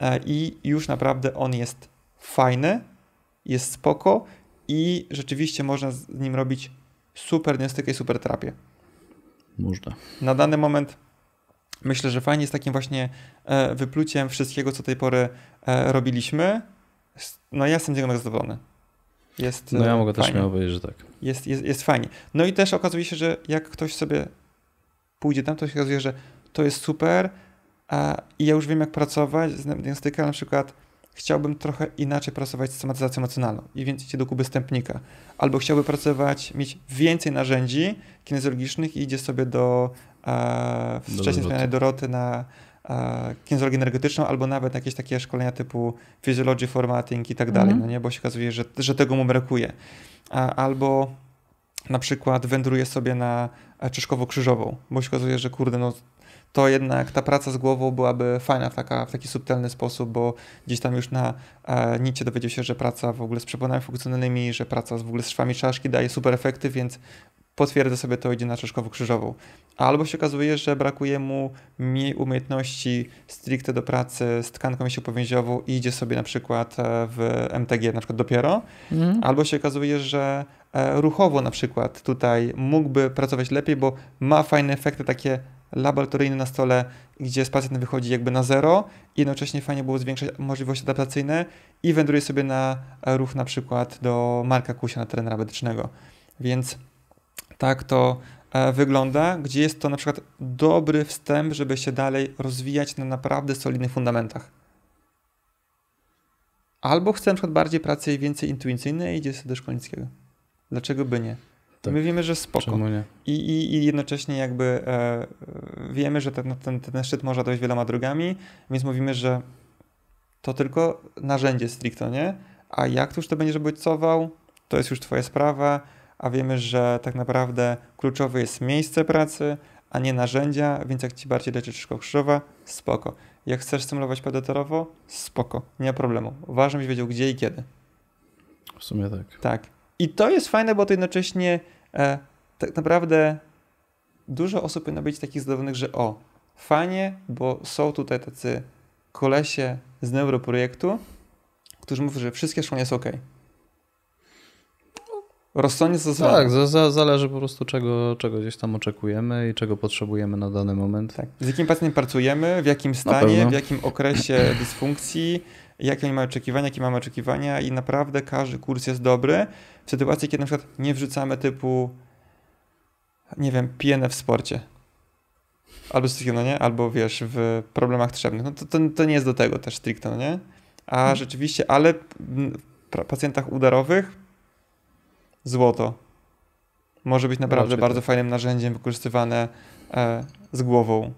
E, I już naprawdę on jest fajny, jest spoko i rzeczywiście można z nim robić super diagnostykę i super terapię. Można. Na dany moment myślę, że fajnie jest takim właśnie e, wypluciem wszystkiego, co do tej pory e, robiliśmy. No ja jestem z niego zadowolony. Jest no ja e, mogę fajnie. też miało powiedzieć, że tak. Jest, jest, jest fajnie. No i też okazuje się, że jak ktoś sobie pójdzie tam, to się okazuje, że to jest super a, i ja już wiem jak pracować. Diagnostyka na przykład chciałbym trochę inaczej pracować z systematyzacją emocjonalną i więcej idzie do Kuby Stępnika. Albo chciałbym pracować, mieć więcej narzędzi kinezjologicznych i idzie sobie do e, wcześniej zmianej Doroty na e, energetyczną, albo nawet jakieś takie szkolenia typu physiology, formatting i tak dalej, mhm. no nie? bo się okazuje, że, że tego mu brakuje. A, albo na przykład wędruje sobie na E, Czyszkowo-Krzyżową, bo się okazuje, że kurde, no to jednak ta praca z głową byłaby fajna w, taka, w taki subtelny sposób, bo gdzieś tam już na e, nicie dowiedział się, że praca w ogóle z przeponami funkcjonalnymi, że praca w ogóle z szwami czaszki daje super efekty, więc potwierdza sobie to, idzie na czaszkowo-krzyżową. Albo się okazuje, że brakuje mu mniej umiejętności stricte do pracy z tkanką mięsiopowięziową i idzie sobie na przykład e, w MTG na przykład dopiero. Mm. Albo się okazuje, że e, ruchowo na przykład tutaj mógłby pracować lepiej, lepiej, bo ma fajne efekty takie laboratoryjne na stole, gdzie z pacjentem wychodzi jakby na zero i jednocześnie fajnie było zwiększać możliwości adaptacyjne i wędruje sobie na ruch na przykład do Marka Kusia na trenera medycznego. Więc tak to e, wygląda, gdzie jest to na przykład dobry wstęp, żeby się dalej rozwijać na naprawdę solidnych fundamentach. Albo chcę na przykład bardziej pracy i więcej intuicyjnej i idzie sobie do szkolnickiego. Dlaczego by nie? Tak. My wiemy, że spoko. I, i, I, jednocześnie jakby e, e wiemy, że ten, no, ten, ten szczyt może dojść wieloma drogami, więc mówimy, że to tylko narzędzie stricto, nie? A jak tuż to będziesz bojcował, to jest już twoja sprawa, a wiemy, że tak naprawdę kluczowe jest miejsce pracy, a nie narzędzia, więc jak ci bardziej leczy szyszko krzyżowa, spoko. Jak chcesz symulować pedoterowo spoko, nie ma problemu. Ważne, byś wiedział gdzie i kiedy. W sumie tak. Tak. I to jest fajne, bo to jednocześnie e, tak naprawdę dużo osób powinno być takich zadowolonych, że o, fajnie, bo są tutaj tacy kolesie z neuroprojektu, którzy mówią, że wszystkie szkolenia są ok. Rozsądnie to Tak, za, zależy po prostu czego, czego gdzieś tam oczekujemy i czego potrzebujemy na dany moment. Tak. Z jakim pacjentem pracujemy, w jakim stanie, w jakim okresie <clears throat> dysfunkcji, jakie oni mają oczekiwania, jakie mamy oczekiwania i naprawdę każdy kurs jest dobry w sytuacji, kiedy na przykład nie wrzucamy typu, nie wiem, PNF w sporcie. Albo stricte, no nie? Albo wiesz, w problemach trzebnych. No to, to, to nie jest do tego też stricte, no nie? A hmm. rzeczywiście, ale w pacjentach udarowych złoto. Może być naprawdę bardzo fajnym narzędziem wykorzystywane e, z głową.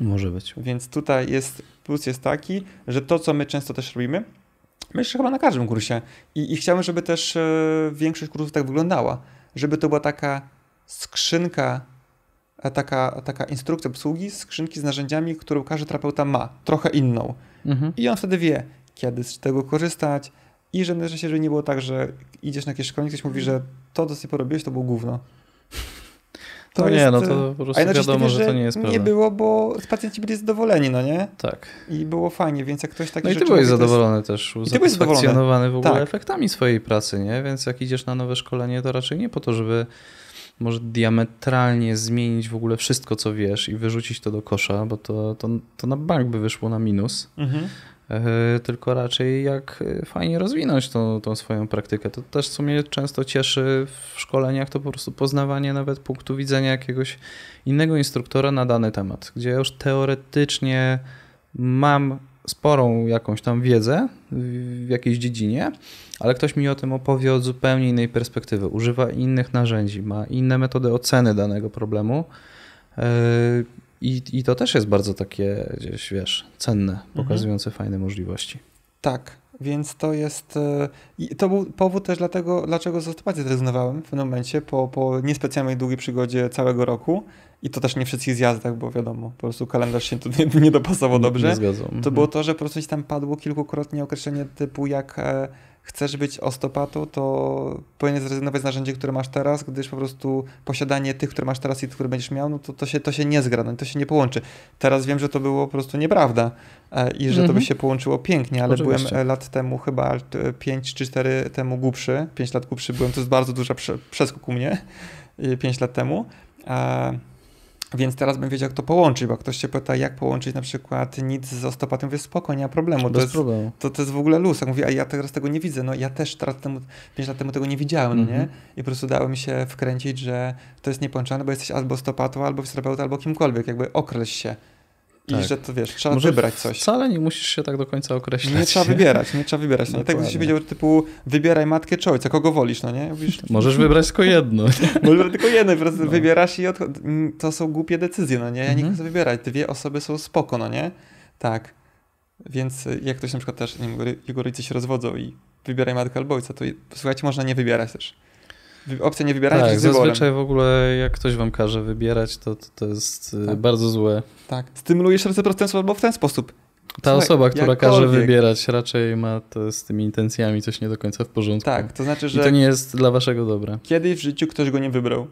Może być. Więc tutaj jest, plus jest taki, że to, co my często też robimy, myślę chyba na każdym kursie i, i chciałbym, żeby też e, większość kursów tak wyglądała, żeby to była taka skrzynka, e, taka, taka instrukcja obsługi, skrzynki z narzędziami, którą każdy terapeuta ma, trochę inną. Mhm. I on wtedy wie, kiedy z tego korzystać, i żeby się, żeby nie było tak, że idziesz na jakieś szkolenie, ktoś mówi, że to, co sobie porobiłeś, to było gówno. To no jest, nie, no e, to po prostu wiadomo, że to nie jest prawda. Nie było, bo pacjenci byli zadowoleni, no nie? Tak. I było fajnie, więc jak ktoś taki. No i ty byłeś zadowolony jest... też, I ty byłeś zadowolony w ogóle tak. efektami swojej pracy, nie? Więc jak idziesz na nowe szkolenie, to raczej nie po to, żeby może diametralnie zmienić w ogóle wszystko, co wiesz i wyrzucić to do kosza, bo to, to, to na bank by wyszło na minus. Mhm E, tylko raczej jak e, fajnie rozwinąć tą, tą swoją praktykę. To też w sumie często cieszy w szkoleniach to po prostu poznawanie nawet punktu widzenia jakiegoś innego instruktora na dany temat, gdzie ja już teoretycznie mam sporą jakąś tam wiedzę w jakiejś dziedzinie, ale ktoś mi o tym opowie od zupełnie innej perspektywy, używa innych narzędzi, ma inne metody oceny danego problemu e, i, I to też jest bardzo takie gdzieś, wiesz, cenne, mhm. pokazujące mhm. fajne możliwości. Tak, więc to jest. E, to był powód też dlatego, dlaczego z automacji zrezygnowałem w tym momencie po, po niespecjalnej długiej przygodzie całego roku. I to też nie wszystkich zjazdach, bo wiadomo, po prostu kalendarz się tu nie, nie dopasował dobrze. Nie, nie to było mhm. to, że po prostu tam padło kilkukrotnie określenie typu jak e, chcesz być ostopatą, to powinieneś zrezygnować z narzędzi, które masz teraz, gdyż po prostu posiadanie tych, które masz teraz i tych, które będziesz miał, no to, to, się, to się nie zgra, no, to się nie połączy. Teraz wiem, że to było po prostu nieprawda e, i że to by mhm. się połączyło pięknie, ale Oczywiście. byłem lat temu chyba 5 e, czy 4 temu głupszy, 5 lat głupszy byłem, to jest bardzo duża prze, przeskok u mnie 5 e, lat temu. Więc teraz bym wiedział, jak to połączyć, bo ktoś się pyta, jak połączyć na przykład nic z osteopatią, mówię, spoko, nie ma problemu. To jest, problemu. To, to jest w ogóle luz. Mówię, a ja teraz tego nie widzę. No ja też teraz temu, 5 lat temu tego nie widziałem, mm -hmm. nie? Mhm. I po prostu mi się wkręcić, że to jest niepołączone, bo jesteś albo osteopatą, albo fizjoterapeutą, albo kimkolwiek. Jakby okreś się. I tak. że to wiesz, trzeba Może wybrać coś. Wcale nie musisz się tak do końca określić. Nie trzeba wybierać, nie trzeba wybierać. nie no, tak się wiedział, typu wybieraj matkę czy ojca, kogo wolisz, no nie? Mówisz, <laughs> Możesz wybrać tylko jedno. <laughs> Możesz tylko jedno, po prostu no. wybierasz i odchod... Mm, to są głupie decyzje, no nie? Ja mhm. nie chcę wybierać, dwie osoby są spoko, no nie? Tak. Więc jak ktoś na przykład też, nie wiem, jego rodzice się rozwodzą i wybieraj matkę albo ojca, to słuchajcie, można nie wybierać też opcja nie wybierania tak, zazwyczaj w ogóle jak ktoś wam każe wybierać, to, to, to jest y, tak. bardzo złe. Tak, stymulujesz serce prostępstwo albo w ten sposób. Ta Słuchaj, osoba, która każe wybierać, raczej ma to z tymi intencjami coś nie do końca w porządku. Tak, to znaczy, że. I to nie jest dla waszego dobra. Kiedyś w życiu ktoś go nie wybrał.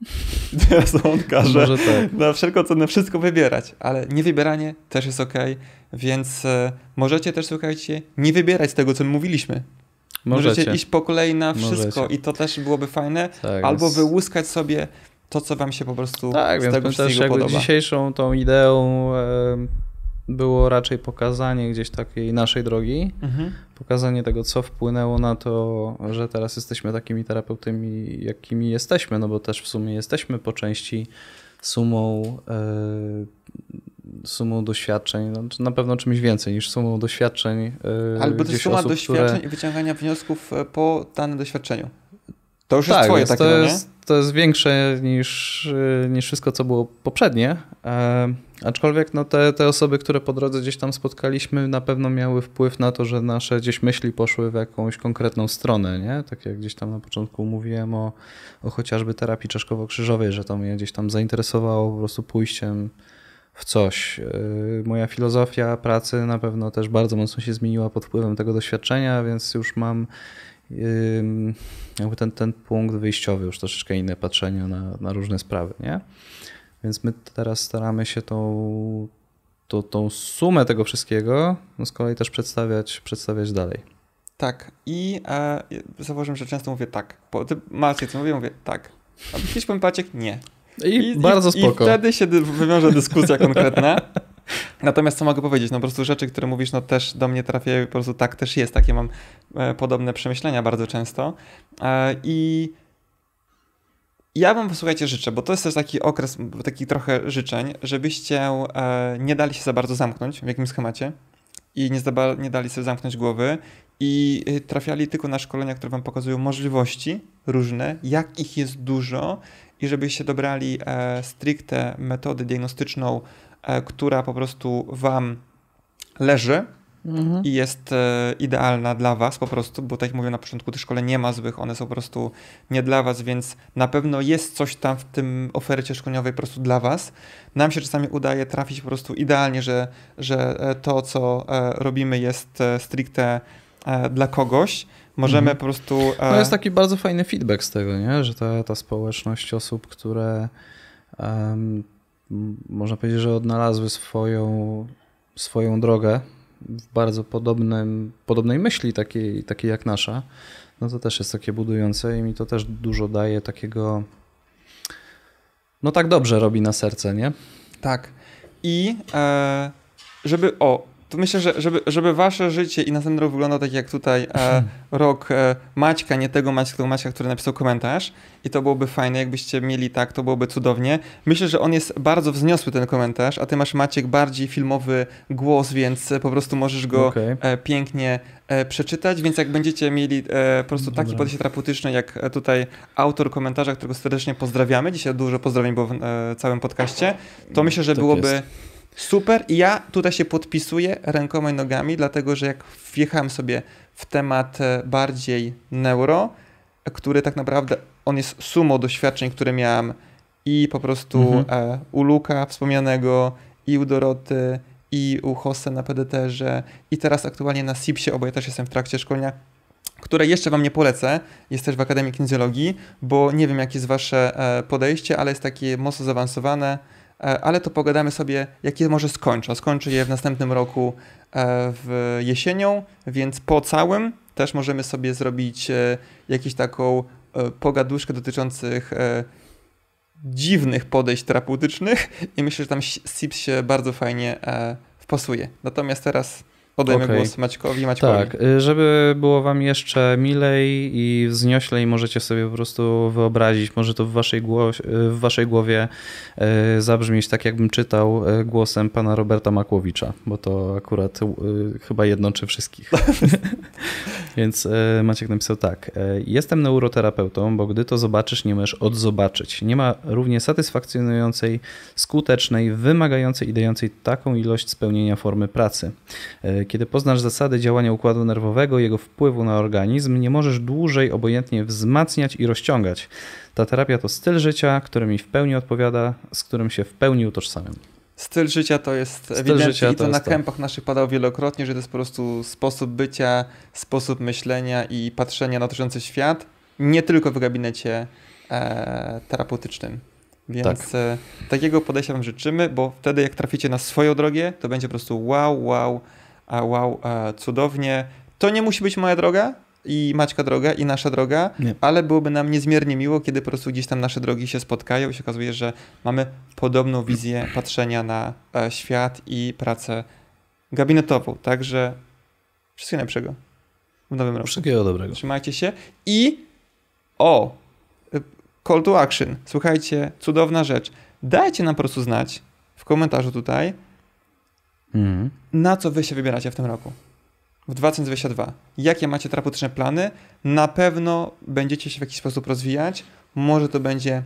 <laughs> Teraz on każe Może tak. na wszelką cenę wszystko wybierać, ale niewybieranie też jest ok, więc e, możecie też, słuchajcie, nie wybierać tego, co my mówiliśmy. Możecie, iść po kolei na wszystko Możecie. i to też byłoby fajne. Tak, albo więc... wyłuskać sobie to, co wam się po prostu tak, z więc tego też jakby podoba. dzisiejszą tą ideą było raczej pokazanie gdzieś takiej naszej drogi, mhm. pokazanie tego, co wpłynęło na to, że teraz jesteśmy takimi terapeutami, jakimi jesteśmy, no bo też w sumie jesteśmy po części sumą e, sumą doświadczeń, znaczy na pewno czymś więcej niż sumą doświadczeń. Y, Albo jest suma osób, doświadczeń które... i wyciągania wniosków e, po danym doświadczeniu. To już tak, jest twoje takie, to no jest, nie? to jest większe niż, e, niż wszystko, co było poprzednie. E, aczkolwiek no, te, te osoby, które po drodze gdzieś tam spotkaliśmy, na pewno miały wpływ na to, że nasze gdzieś myśli poszły w jakąś konkretną stronę. Nie? Tak jak gdzieś tam na początku mówiłem o, o chociażby terapii czaszkowo-krzyżowej, że to mnie gdzieś tam zainteresowało po prostu pójściem w coś. E, moja filozofia pracy na pewno też bardzo mocno się zmieniła pod wpływem tego doświadczenia, więc już mam jakby ten, ten punkt wyjściowy, już troszeczkę inne patrzenie na, na różne sprawy, nie? Więc my teraz staramy się tą, tą, tą sumę tego wszystkiego no z kolei też przedstawiać, przedstawiać dalej. Tak, i e, zauważyłem, że często mówię tak. Bo ty masz co mówię, mówię tak. A w Hiszpan Paciek nie. I, I bardzo spokojnie spoko. I wtedy się wywiąże dyskusja konkretna. <laughs> Natomiast co mogę powiedzieć? No po prostu rzeczy, które mówisz, no też do mnie trafiają, po prostu tak też jest. Takie mam e, podobne przemyślenia bardzo często. E, I ja wam, słuchajcie, życzę, bo to jest też taki okres, taki trochę życzeń, żebyście e, nie dali się za bardzo zamknąć w jakimś schemacie i nie, nie dali sobie zamknąć głowy i trafiali tylko na szkolenia, które wam pokazują możliwości różne, jak ich jest dużo i żebyście się dobrali e, stricte metody diagnostyczną, e, która po prostu Wam leży mhm. i jest e, idealna dla Was po prostu, bo tak jak mówię na początku, te szkole nie ma złych, one są po prostu nie dla Was, więc na pewno jest coś tam w tym ofercie szkoleniowej po prostu dla Was. Nam się czasami udaje trafić po prostu idealnie, że, że to, co robimy jest stricte dla kogoś, Możemy mhm. po prostu. No, e... No jest taki bardzo fajny feedback z tego, nie? że ta, ta społeczność osób, które um, można powiedzieć, że odnalazły swoją, swoją drogę w bardzo podobnym, podobnej myśli, takiej, takiej jak nasza, no to też jest takie budujące i mi to też dużo daje takiego. No tak dobrze robi na serce, nie? Tak. I e, żeby o to myślę, że żeby, żeby wasze życie i następny rok wyglądał tak jak tutaj e, <laughs> rok e, Maćka, nie tego Maćka, tego Maćka, który napisał komentarz i to byłoby fajne, jakbyście mieli tak, to byłoby cudownie. Myślę, że on jest bardzo wzniosły ten komentarz, a ty masz Maciek bardziej filmowy głos, więc po prostu możesz go okay. e, pięknie e, przeczytać, więc jak będziecie mieli e, po prostu Dobra. taki podejście terapeutyczne jak e, tutaj autor komentarza, którego serdecznie pozdrawiamy, dzisiaj dużo pozdrowień było w całym podcaście, to mm, myślę, że tak byłoby... Jest super i ja tutaj się podpisuję rękoma i nogami, dlatego że jak wjechałem sobie w temat e, bardziej neuro, który tak naprawdę on jest sumą doświadczeń, które miałem i po prostu mhm. e, u Luka wspomnianego, i u Doroty, i u Jose na PDT-że, i teraz aktualnie na SIPSie, oboje też jestem w trakcie szkolenia, które jeszcze Wam nie polecę, jest też w Akademii Kinezjologii, bo nie wiem, jakie jest Wasze e, podejście, ale jest takie mocno zaawansowane, E, ale to pogadamy sobie, jakie może skończy. Skończy je w następnym roku e, w jesienią, więc po całym też możemy sobie zrobić e, jakąś taką pogaduszkę dotyczących dziwnych podejść terapeutycznych i myślę, że tam SIPS się bardzo fajnie wpasuje. Natomiast teraz Podajmy okay. głos Maćkowi Maćkowi. Tak, y, żeby było wam jeszcze milej i wznioślej, możecie sobie po prostu wyobrazić, może to w waszej, głowie, y, w waszej głowie y, zabrzmieć tak, jakbym czytał głosem pana Roberta Makłowicza, bo to akurat chyba jednoczy wszystkich. <laughs> Więc e, Maciek napisał tak. E, jestem neuroterapeutą, bo gdy to zobaczysz, nie możesz odzobaczyć. Nie ma równie satysfakcjonującej, skutecznej, wymagającej i dającej taką ilość spełnienia formy pracy. E, kiedy poznasz zasady działania układu nerwowego, jego wpływu na organizm, nie możesz dłużej obojętnie wzmacniać i rozciągać. Ta terapia to styl życia, który mi w pełni odpowiada, z którym się w pełni utożsamiam. Styl życia to jest Styl ewidentny i to, to na kępach naszych padało wielokrotnie, że to jest po prostu sposób bycia, sposób myślenia i patrzenia na otaczający świat, nie tylko w gabinecie e, terapeutycznym. Więc tak. e, takiego podejścia Wam życzymy, bo wtedy jak traficie na swoją drogę, to będzie po prostu wow, wow, a wow, a e, cudownie. To nie musi być moja droga, i Maćka droga i nasza droga, nie. ale byłoby nam niezmiernie miło, kiedy po prostu gdzieś tam nasze drogi się spotkają i się okazuje, że mamy podobną wizję patrzenia na e, świat i pracę gabinetową. Także wszystkiego najlepszego w nowym roku. Wszystkiego dobrego. Trzymajcie się i o, e, call to action. Słuchajcie, cudowna rzecz. Dajcie nam po prostu znać w komentarzu tutaj, mm. na co wy się wybieracie w tym roku w 2022. Jakie macie terapeutyczne plany? Na pewno będziecie się w jakiś sposób rozwijać. Może to będzie,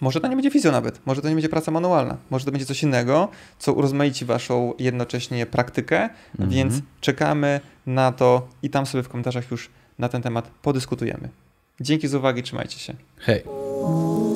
może to nie będzie fizjo nawet, może to nie będzie praca manualna, może to będzie coś innego, co urozmaici waszą jednocześnie praktykę, mhm. więc czekamy na to i tam sobie w komentarzach już na ten temat podyskutujemy. Dzięki za uwagę i trzymajcie się. Hej.